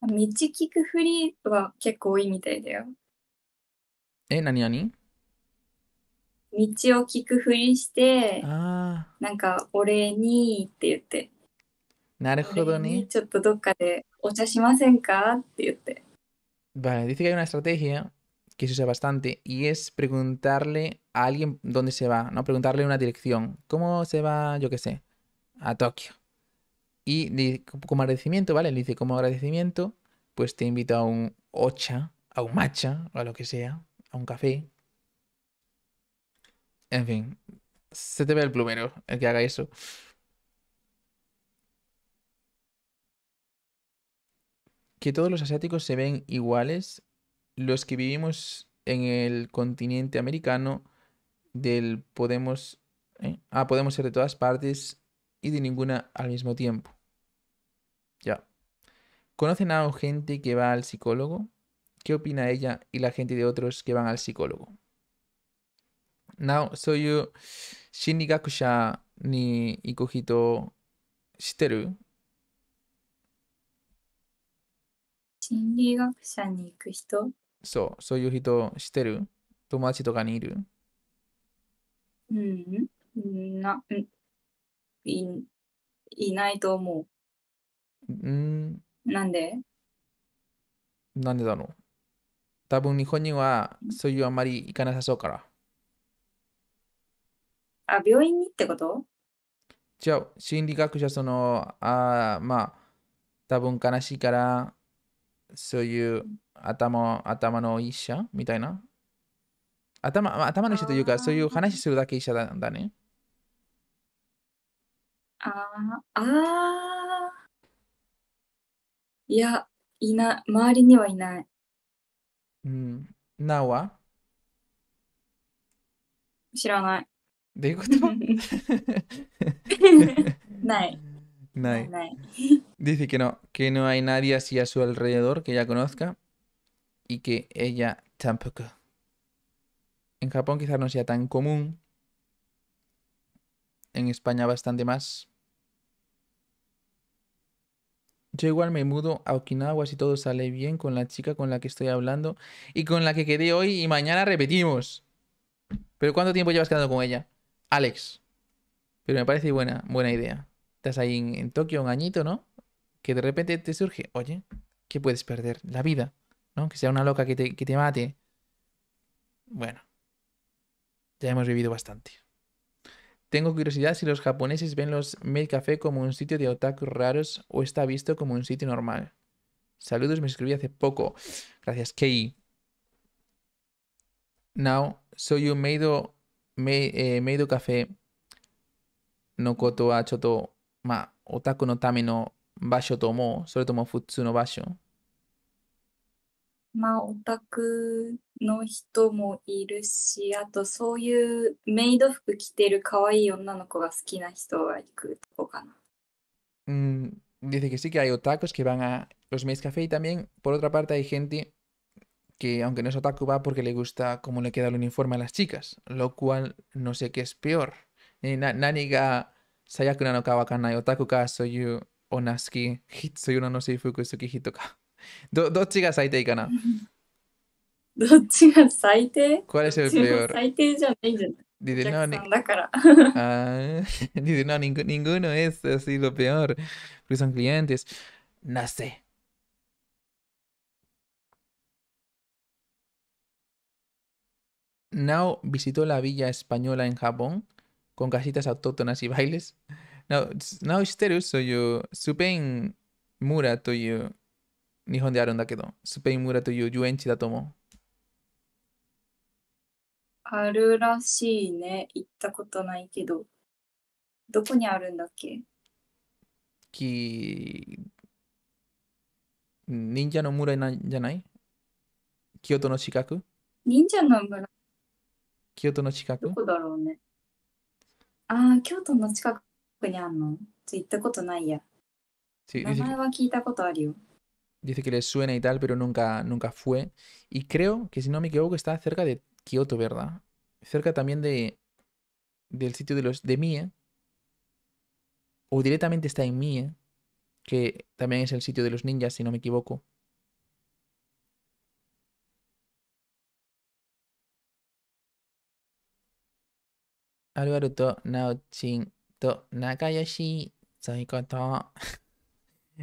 道聞くフリーは結構多いみたいだよ。え、何何道を聞くふりして、あなんかお礼にって言って。Vale, dice que hay una estrategia que se usa bastante y es preguntarle a alguien dónde se va, ¿no? Preguntarle una dirección. ¿Cómo se va, yo qué sé, a Tokio? Y como agradecimiento, ¿vale? Le dice, como agradecimiento, pues te invito a un ocha, a un macha, o a lo que sea, a un café. En fin, se te ve el plumero el que haga eso. que todos los asiáticos se ven iguales, los que vivimos en el continente americano, del podemos, ¿eh? ah, podemos ser de todas partes y de ninguna al mismo tiempo. Ya. ¿Conocen a gente que va al psicólogo? ¿Qué opina ella y la gente de otros que van al psicólogo? Now, soy yo, Shinigakusha ni Ikujito Shiteru. 心理学者に行く人そう、そういう人知ってる友達とかにいるうん、な、うん、い、いないと思う。うん。なんでなんでだろう多分日本にはそういうあんまり行かなさそうから。あ、病院にってことじゃあ、心理学者その、あまあ、多分悲しいから、そういう頭頭の医者みたいな頭頭の医者というか、そういう話するだけ医者だだね。ああ。いや、いな、周りにはいない。うん。なは知らない。どういうこと ない。Dice que no, que no hay nadie así a su alrededor que ella conozca y que ella tampoco. En Japón quizás no sea tan común. En España bastante más. Yo igual me mudo a Okinawa si todo sale bien con la chica con la que estoy hablando y con la que quedé hoy y mañana repetimos. Pero ¿cuánto tiempo llevas quedando con ella? Alex. Pero me parece buena, buena idea estás ahí en, Tokio un añito, ¿no? Que de repente te surge, oye, ¿qué puedes perder? La vida, ¿no? Que sea una loca que te, mate. Bueno, ya hemos vivido bastante. Tengo curiosidad si los japoneses ven los Mail Café como un sitio de otaku raros o está visto como un sitio normal. Saludos, me escribí hace poco. Gracias, Kei. Now, soy un Meido, me, eh, meido Café. Nokoto Achoto まあ、オタクのための場所と思うそれとも普通の場所まあ、オタクの人もいるし、あとそういうメイド服着てる可愛い女の子が好きな人は行くとこかな。Mm, dice que sí, que hay otakus que van a los maids Café y también, por otra parte, hay gente que, aunque no es otaku, va porque le gusta como le queda el uniforme a las chicas, lo cual no sé qué es peor. Eh, nani ga Saya no kawakana y taku ka soy un asquín hit soy no sé si fue que es sukiji ¿Do, ¿dos chicas saitei kana? ¿Dos chicas saitei? ¿Cuál es el peor? Saitei ya no ah, ninguno es así lo peor. son clientes. No sé. visitó la villa española en Japón. con casitas autóctonas y bailes. Now, now Steru soyu Supein Mura toyu Nihon de Aron da kedo. Supein Mura toyu Yuenchi da tomo. あるらしいね。行ったことないけど。どこにあるんだっけき、忍者の村なんじゃない京都の近く忍者の村京都の近くどこだろうね Sí, dice, que le suena y tal, pero nunca, nunca fue. Y creo que, si no me equivoco, está cerca de Kioto, ¿verdad? Cerca también de del sitio de los de Mie. O directamente está en Mie, que también es el sitio de los ninjas, si no me equivoco. To,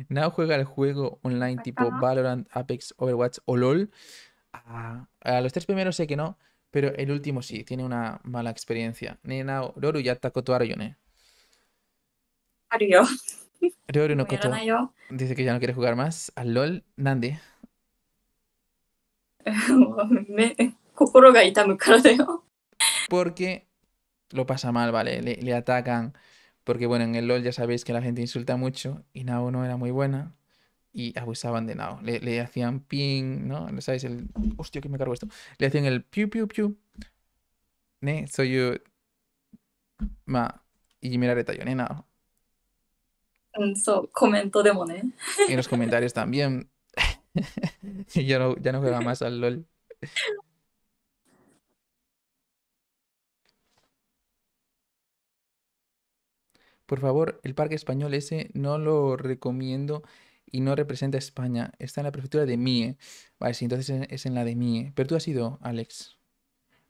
Nao juega el juego online tipo Valorant, Apex, Overwatch o LOL. Ah, a los tres primeros sé que no, pero el último sí, tiene una mala experiencia. Ni Nao? Roru ya takoto Arione. Ario. Roru no coto. Dice que ya no quiere jugar más al LOL. Nande. Porque lo pasa mal, ¿vale? Le, atacan. Porque bueno, en el LOL ya sabéis que la gente insulta mucho y Nao no era muy buena y abusaban de Nao. Le, hacían ping, ¿no? ¿Sabéis? El... Hostia, que me cargo esto. Le hacían el piu, piu, piu. Ne, soy yo. Ma. Y mira detalle, ne, Nao. So, comento de ¿eh? En los comentarios también. yo no, ya no juega más al LOL. Por favor, el parque español ese no lo recomiendo y no representa a España. Está en la prefectura de Mie. Vale, sí, entonces es en la de Mie. Pero tú has ido, Alex.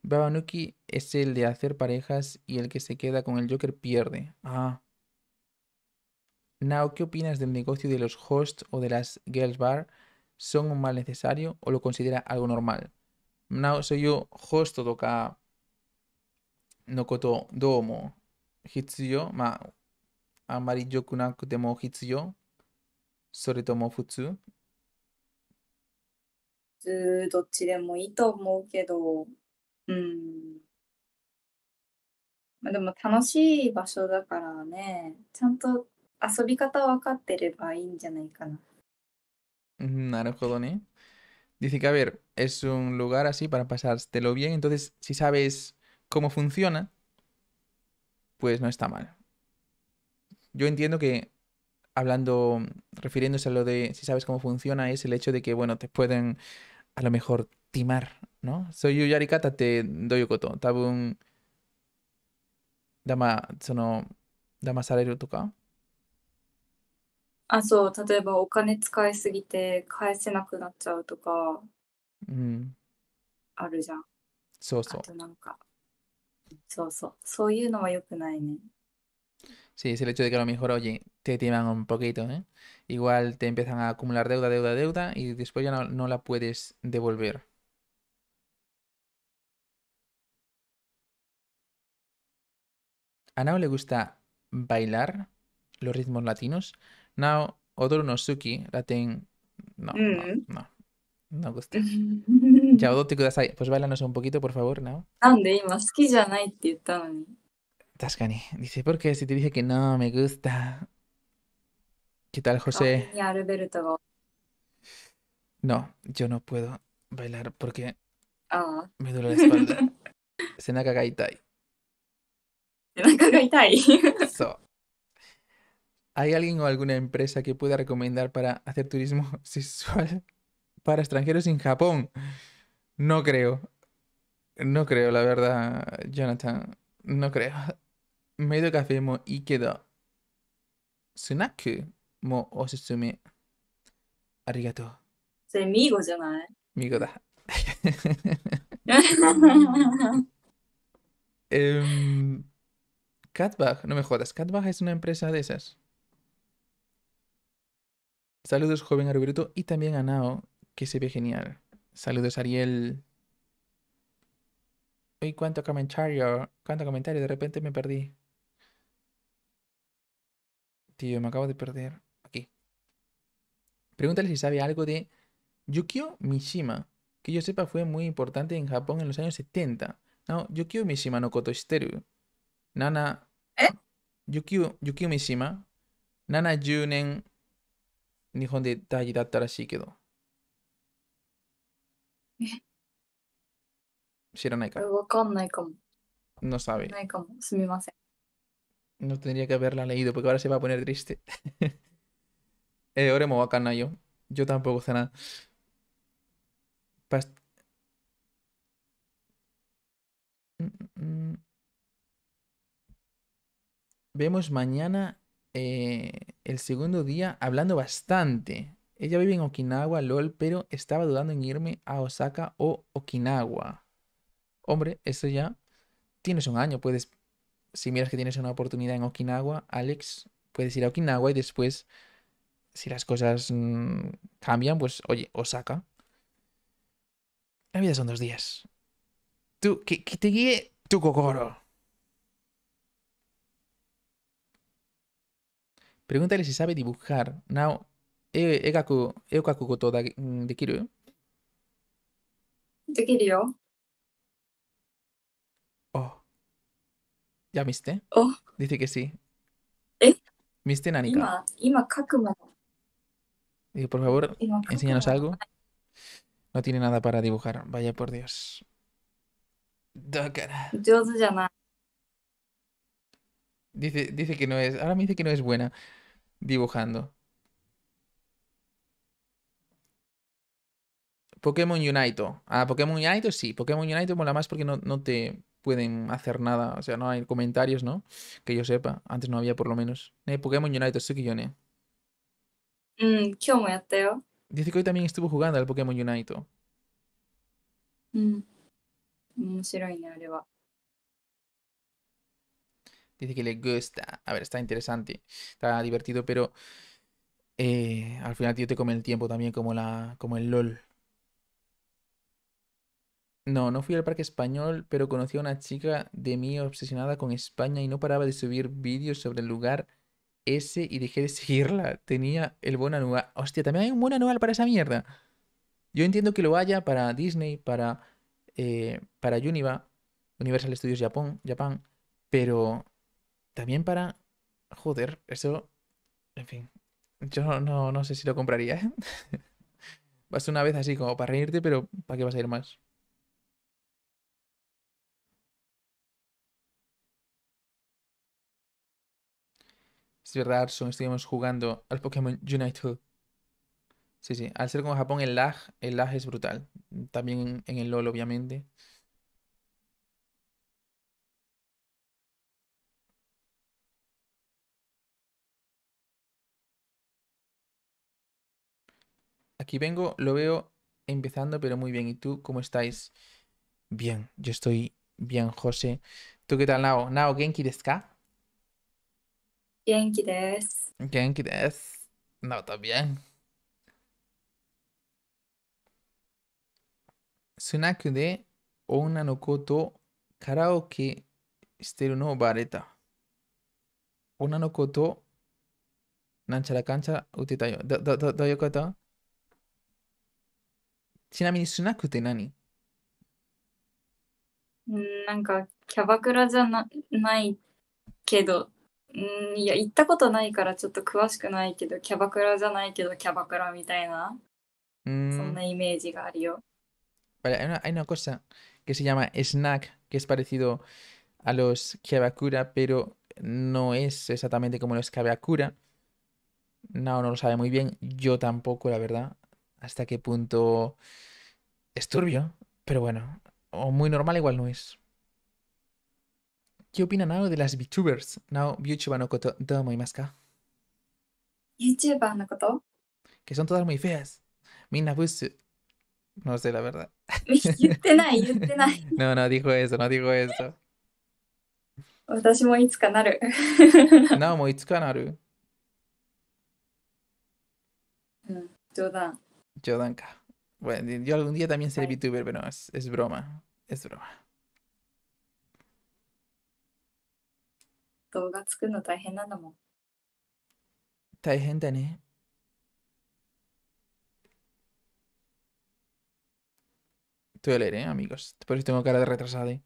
Babanuki es el de hacer parejas y el que se queda con el Joker pierde. Ah. Now, ¿qué opinas del negocio de los hosts o de las girls bar? ¿Son un mal necesario o lo considera algo normal? Now, soy yo host toca coto Domo Hitsuyo, ma あまり良くなくても必要それとも普通普通どっちでもいいと思うけど、うん。まあ、でも楽しい場所だからね、ちゃんと遊び方分かってればいいんじゃないかな。なるほどね. Mm, mm, Dice que, a ver, es un lugar así para pasártelo bien, entonces si sabes cómo funciona, pues no está mal yo entiendo que hablando, refiriéndose a lo de si sabes cómo funciona, es el hecho de que, bueno, te pueden a lo mejor timar, ¿no? Soy yo yarikata te doy coto, tabun dama, sono, dama sareru Sí, es el hecho de que a lo mejor, oye, te timan un poquito, ¿eh? Igual te empiezan a acumular deuda, deuda, deuda y después ya no, la puedes devolver. A Nao le gusta bailar los ritmos latinos. Nao, Odoru no Suki, Latin... No, no, mm. no. No gusta. Ya, Odoru, te ahí. Pues bailanos un poquito, por favor, Nao. なんで今好きじゃないって言ったのに。Ah, Tascani dice, ¿por qué si te dije que no me gusta? ¿Qué tal, José? No, yo no puedo bailar porque ah. me duele la espalda. Senaka gaitai. Senaka gaitai. ¿Hay alguien o alguna empresa que pueda recomendar para hacer turismo sexual para extranjeros en Japón? No creo. No creo, la verdad, Jonathan. No creo café, Medio メイドカフェもいいけど、スナックもおすすめ。ありがとう。それ、ミーゴじゃないミーゴだ。um, ¿eh? em, Catbag, no me jodas, Catbag es una empresa de esas. Saludos, joven Aruberto, y también a Nao, que se ve genial. Saludos, Ariel. Uy, cuánto comentario, cuánto comentario, de repente me perdí. Tío, me acabo de perder. Aquí. Pregúntale si sabe algo de Yukio Mishima. Que yo sepa fue muy importante en Japón en los años 70. No, Yukio Mishima no Koto Shiteru. Nana... ¿Eh? Yukio, Yukio Mishima. Nana Junen... Nihon de Taji Dattara Si era Naika. No sabe. No sabe. No tendría que haberla leído porque ahora se va a poner triste. eh, oremos a canayo. Yo tampoco sé nada. Mm, mm, mm. Vemos mañana eh, el segundo día hablando bastante. Ella vive en Okinawa, LOL, pero estaba dudando en irme a Osaka o Okinawa. Hombre, eso ya tienes un año, puedes si miras que tienes una oportunidad en Okinawa, Alex, puedes ir a Okinawa y después, si las cosas mm, cambian, pues oye, Osaka. La vida son dos días. Tú, que, te guíe tu cocoro? Pregúntale si sabe dibujar. Now, Egaku, Goto mm, de Kiryu. De Kiryu. ¿Ya viste? Oh. Dice que sí. ¿Eh? Dice, por favor, enséñanos algo. No tiene nada para dibujar, vaya por Dios. llama Dice, dice que no es. Ahora me dice que no es buena dibujando. Pokémon Unite. Ah, Pokémon Unite sí. Pokémon Unite mola más porque no te pueden hacer nada. O sea, no hay comentarios, ¿no? Que yo sepa. Antes no había, por lo menos. Eh, Pokémon Unite yo, Mm, Dice que hoy también estuvo jugando al Pokémon Unite. Mm. Mm, Dice que le gusta. A ver, está interesante. Está divertido, pero... Eh, al final, tío, te come el tiempo también, como, la, como el LOL. No, no fui al Parque Español, pero conocí a una chica de mí obsesionada con España y no paraba de subir vídeos sobre el lugar ese y dejé de seguirla. Tenía el Anual. Hostia, también hay un Buen Anual para esa mierda. Yo entiendo que lo haya para Disney, para, eh, para Univa, Universal Studios Japón, Japan, pero también para... Joder, eso... En fin, yo no, no, sé si lo compraría. vas ¿eh? una vez así como para reírte, pero ¿para qué vas a ir más? es verdad, Arson estuvimos jugando al Pokémon Unite Sí, sí. Al ser como Japón, el lag, el lag es brutal. También en el LOL, obviamente. Aquí vengo, lo veo empezando, pero muy bien. ¿Y tú cómo estáis? Bien, yo estoy bien, José. ¿Tú qué tal, Nao? Nao Genki quieres 元気です。元気です。な o t a スナックで女の子とカラオケしてるのをバレた。女の子となんちゃらかんちゃら打てたよ。だ、だ、だ、どういうことちなみにスナックって何んなんかキャバクラじゃなないけどうんいや行ったことないからちょっと詳しくないけどキャバクラじゃないけどキャバクラみたいな、mm. hay una, hay una cosa que se llama snack, que es parecido a los kyabakura, pero no es exactamente como los kyabakura. No, no lo sabe muy bien. Yo tampoco, la verdad. Hasta qué punto es turbio. Pero bueno, o muy normal igual no es. ¿Qué opinan algo de las VTubers? ¿No, VTuber no koto, ¿VTuber no Que son todas muy feas. No sé la verdad. no, no dijo eso, no dijo eso. Mm, bueno, yo algún día también seré VTuber, pero es broma. Es broma. 動画作るの大変なんだもん。大変だね。Te voy a leer, ¿eh, amigos? Por eso tengo cara de retrasado. ¿eh?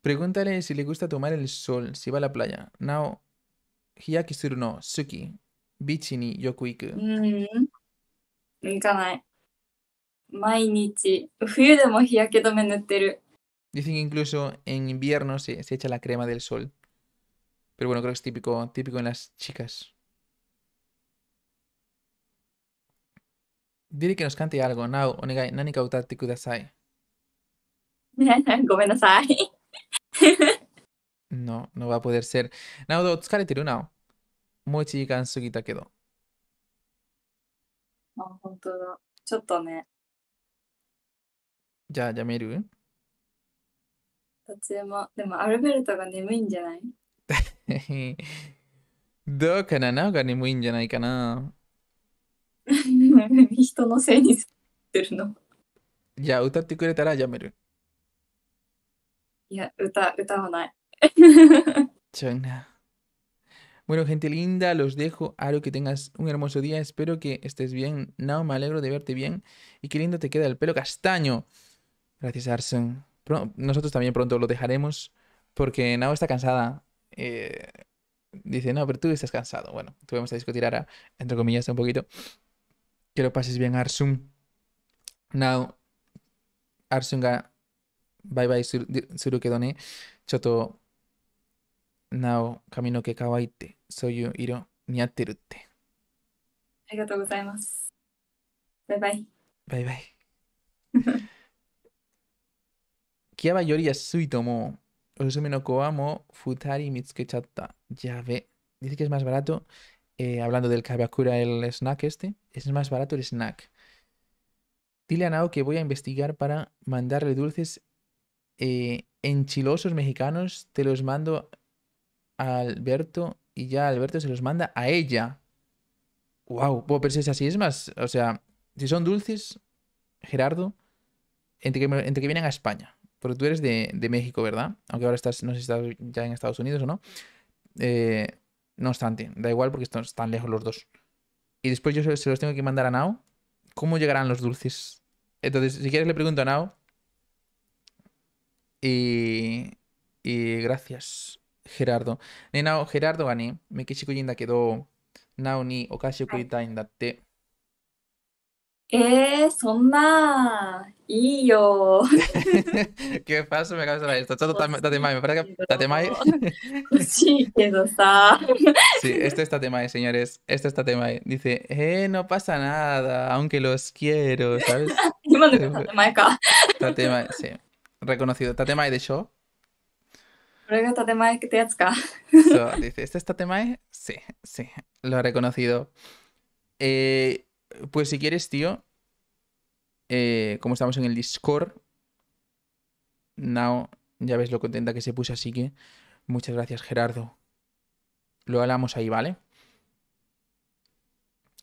Pregúntale si le gusta tomar el sol, si va a la playa. Now, sur no suki, bichi ni yoku iku. Mm -hmm. Dicen que incluso en invierno se, se echa la crema del sol. Pero bueno, creo que es típico, típico en las chicas. Dile que nos cante algo. Now, onegai, nani ka utatte kudasai. Gomennasai. No, no va a poder ser. Now, tsukareteru now. もう1時間過ぎたけど。あ、本当だ。ちょっとね。じゃあ、やめるどっちでも。でも、アルベルトが眠いんじゃない ¿No Ya, no 人のせいにするの。じゃあ歌ってくれたらやめる。いや、歌、歌わない。Chona. Bueno, gente linda, los dejo. Aro, que tengas un hermoso día. Espero que estés bien. Nao, me alegro de verte bien. Y qué lindo te queda el pelo castaño. Gracias, Arson. Nosotros también pronto lo dejaremos porque Nao está cansada. Eh, dice, no, pero tú estás cansado. Bueno, tuvimos a discutir ahora, entre comillas, un poquito. Que lo pases bien, Arsum. Now, Arsunga, bye bye, sur, Surukedone, Choto. Now, camino que kawaite, soy Iro, ni Arigatou gozaimasu. Bye bye. Bye bye. tomo Osume no Koamo Futari Mitsukechatta. Ya ve. Dice que es más barato. Eh, hablando del Kabakura, el snack este. Es más barato el snack. Dile a Nao que voy a investigar para mandarle dulces eh, enchilosos mexicanos. Te los mando a Alberto y ya Alberto se los manda a ella. ¡Wow! Pero si pues es así, es más. O sea, si son dulces, Gerardo, entre que, entre que vienen a España. Porque tú eres de, México, ¿verdad? Aunque ahora estás, no sé si estás ya en Estados Unidos o no. Eh, no obstante, da igual porque están lejos los dos. Y después yo se los tengo que mandar a Nao. ¿Cómo llegarán los dulces? Entonces, si quieres le pregunto a Nao. Y, y gracias, Gerardo. Nao, Gerardo Gani, Me quedó. Nao ni Okashio Kuitain datte. ¡Eh, Qué pasa? Me acabas de esto. Chato, me parece que date Sí, pero está. Sí, este es tema, señores. Este es tema. Dice, eh, no pasa nada, aunque los quiero, ¿sabes? Yo me que tema acá. Tatemae, sí. Reconocido. Tatemae de show. Pero que tatemae que te atzca. dice, ¿este es tatemae? Sí, sí. Lo ha reconocido. Eh, pues si quieres, tío, eh, como estamos en el Discord, Now, ya ves lo contenta que se puso, así que muchas gracias, Gerardo. Lo hablamos ahí, ¿vale?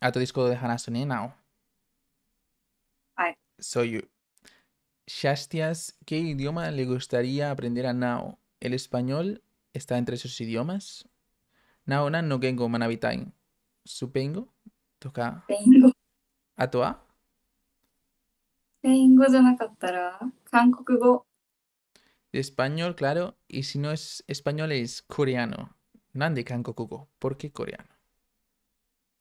A tu disco de Hanasone, Now. Hi. Soy you. Shastias, ¿qué idioma le gustaría aprender a Nao? ¿El español está entre esos idiomas? Nao no kengo manabitain. supengo, Toca. あとはスペイン語じゃなかったら韓国語。español, claro. Y si no es español, es coreano. なんで韓国語 ¿Por qué coreano?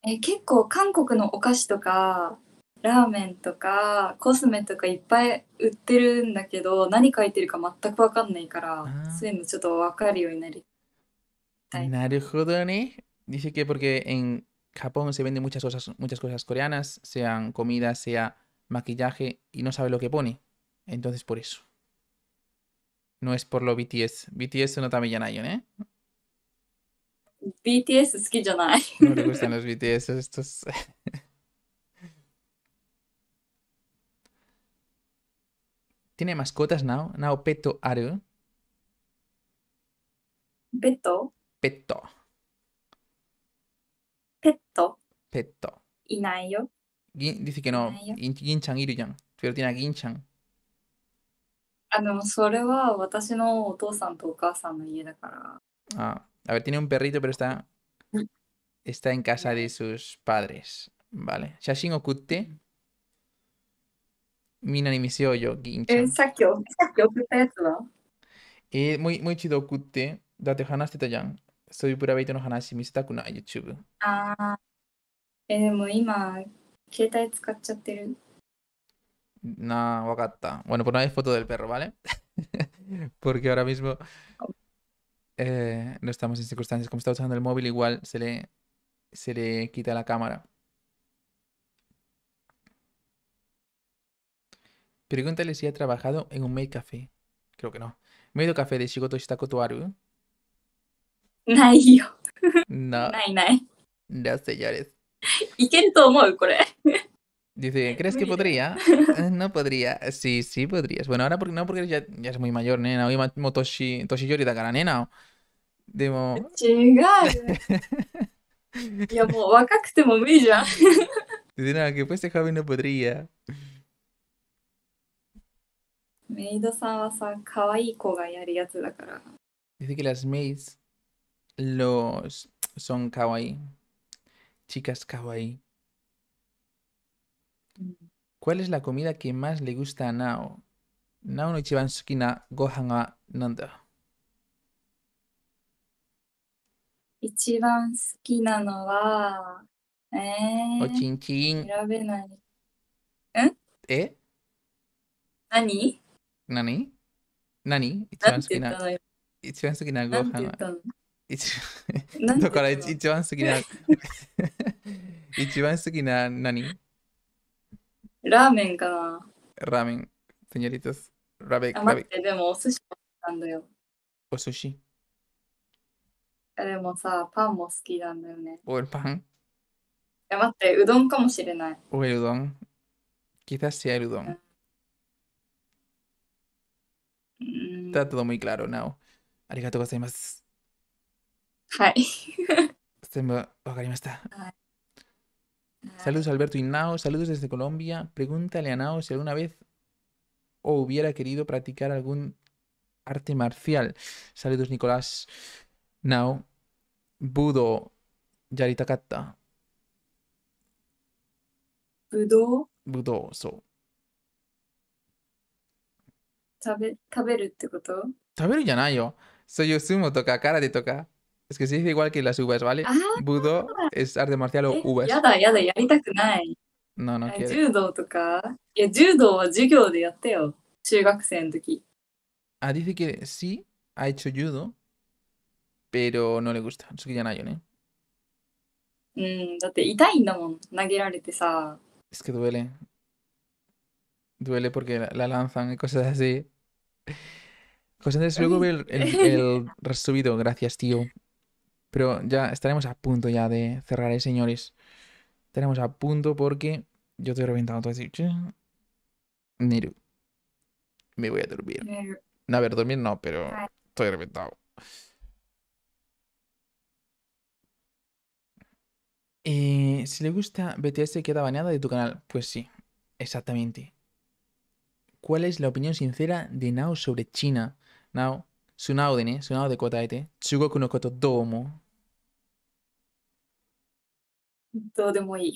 え結構韓国のお菓子とかラーメンとかコスメとかいっぱい売ってるんだけど何書いてるか全くわかんないからそういうのちょっとわかるようになりたい。なるほどね。Dice que porque en Japón se vende muchas cosas, muchas cosas coreanas, sean comida, sea maquillaje, y no sabe lo que pone. Entonces, por eso. No es por lo BTS. BTS no también ya ¿eh? BTS es que ya no. No le gustan los BTS estos. ¿Tiene mascotas now? Now peto aru. Peto. Peto. ペットペット。いないよ。Gin- dice que no. ginchang Pero tiene a Ginchan. Ah, ah, a ver, tiene un perrito, pero está. Está en casa de sus padres. Vale. Shashin okutte. Mina eh, ni eh, muy, muy chido okutte. そういうプライベートの話見せたくない YouTube。ああ。え、でも今、携帯使っちゃってる。Nah, no, Wakata. Ah, eh, bueno, por pues una foto del perro, ¿vale? Porque ahora mismo eh, no estamos en circunstancias. Como está usando el móvil, igual se le, se le quita la cámara. Pregúntale si ha trabajado en un maid café. Creo que no. Maid café de Shigoto Shitako Toaru. No No, señores. ¿Y quién tomó el Dice, ¿crees que podría? Eh, no podría. Sí, sí podrías. Bueno, ahora porque no, porque ya, es muy mayor, nena. Hoy toshiyori da cara, nena. Demo... ya, mo, wakakute mo ya. Dice, nada, que este joven no podría. Meido-san wa a kawaii Dice que las maids los son kawaii, chicas kawaii. Mm. ¿Cuál es la comida que más le gusta a Nao? Nao no ichiban suki na gohan wa nanda. Ichiban suki na no wa eh. O chin chin. ¿Eh? nai. ¿Eh? ¿Eh? ¿Nani? ¿Nani? ¿Nani? Ichiban suki na. Ichiban suki na gohan wa. 一だから一番好きな 一番好きな何ラーメンかなラーメン、セニョリトス、ラベ、ラベ。でもお寿司なんだよ。お寿司でもさ、パンも好きなんだよね。おい、パンえ、待って、うどんかもしれない。おい、うどん。q u し z á s sea el udon. Mm. Está todo m Este oh, saludos Alberto y saludos desde Colombia. Pregúntale a Nao si alguna vez o hubiera querido practicar algún arte marcial. Saludos Nicolás, Nao, Budo, Yaritakata. Budo. Budo, so. toca es que se dice igual que las uvas, ¿vale? Ah, Budo es arte marcial o eh, uvas. Ya ya, ya da, ya No, no eh, quiero. Judo Ya, eh, Judo wa jugyo de yatte yo. Ah, dice que sí, ha hecho judo, pero no le gusta. sé que ya mm, no hay, ¿eh? Es que duele. Duele porque la lanzan y cosas así. José Andrés, luego ve el, el, el resubido. Gracias, tío. Pero ya estaremos a punto ya de cerrar, ¿eh, señores. Estaremos a punto porque yo estoy reventado todo Me voy a dormir. No, a ver, dormir no, pero ah. estoy reventado. Eh, si le gusta BTS queda bañada de tu canal. Pues sí, exactamente. ¿Cuál es la opinión sincera de Nao sobre China? Nao, de e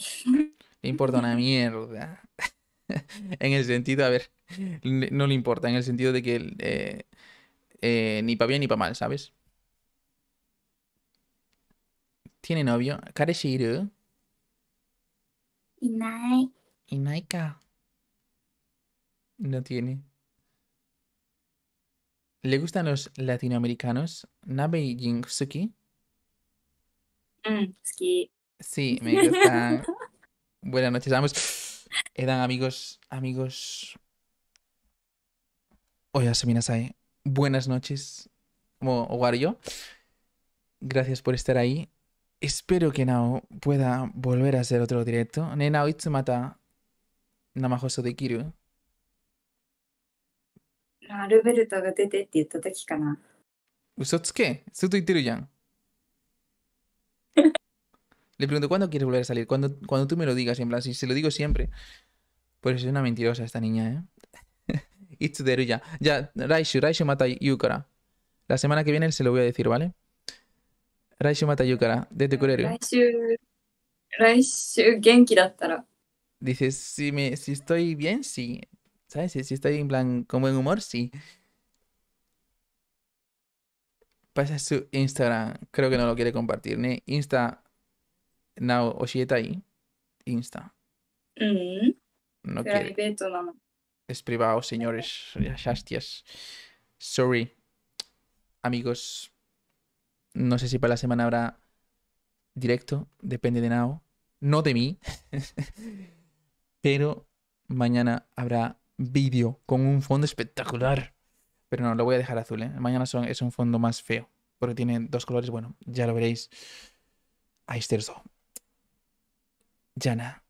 Le importa una mierda. en el sentido, a ver, no le importa, en el sentido de que eh, eh, ni para bien ni para mal, ¿sabes? ¿Tiene novio? ¿Kareshiru? Inai. Inaika. No tiene. ¿Le gustan los latinoamericanos? Nabe y Suki. Mm, sí. sí, me gustan. Buenas noches, ambos. Eran amigos, amigos. Oye, Sae. Buenas noches, yo Gracias por estar ahí. Espero que Nao pueda volver a hacer otro directo. Nenao Itsumata Namahoso de Kiru. Le pregunto, ¿cuándo quieres volver a salir? Cuando, cuando tú me lo digas, en plan, si se lo digo siempre. Pues es una mentirosa esta niña, ¿eh? ya. Ya, Raishu, Raishu mata Yukara. La semana que viene se lo voy a decir, ¿vale? Raishu mata Yukara, desde Kureru. Raishu, Raishu, genki dattara. Dices, si, me, si estoy bien, sí. ¿Sabes? Si, está en plan con buen humor, sí. Pasa pues su Instagram. Creo que no lo quiere compartir. Mm-hmm. ¿no? Insta. Now o está ahí. Insta. No quiere. Es privado, señores. Shastias. Sorry. Amigos. No sé si para la semana habrá directo. Depende de Nao. No de mí. Pero mañana habrá vídeo con un fondo espectacular. Pero no, lo voy a dejar azul, ¿eh? Mañana son, es un fondo más feo. Porque tiene dos colores, bueno, ya lo veréis. Ya Jana,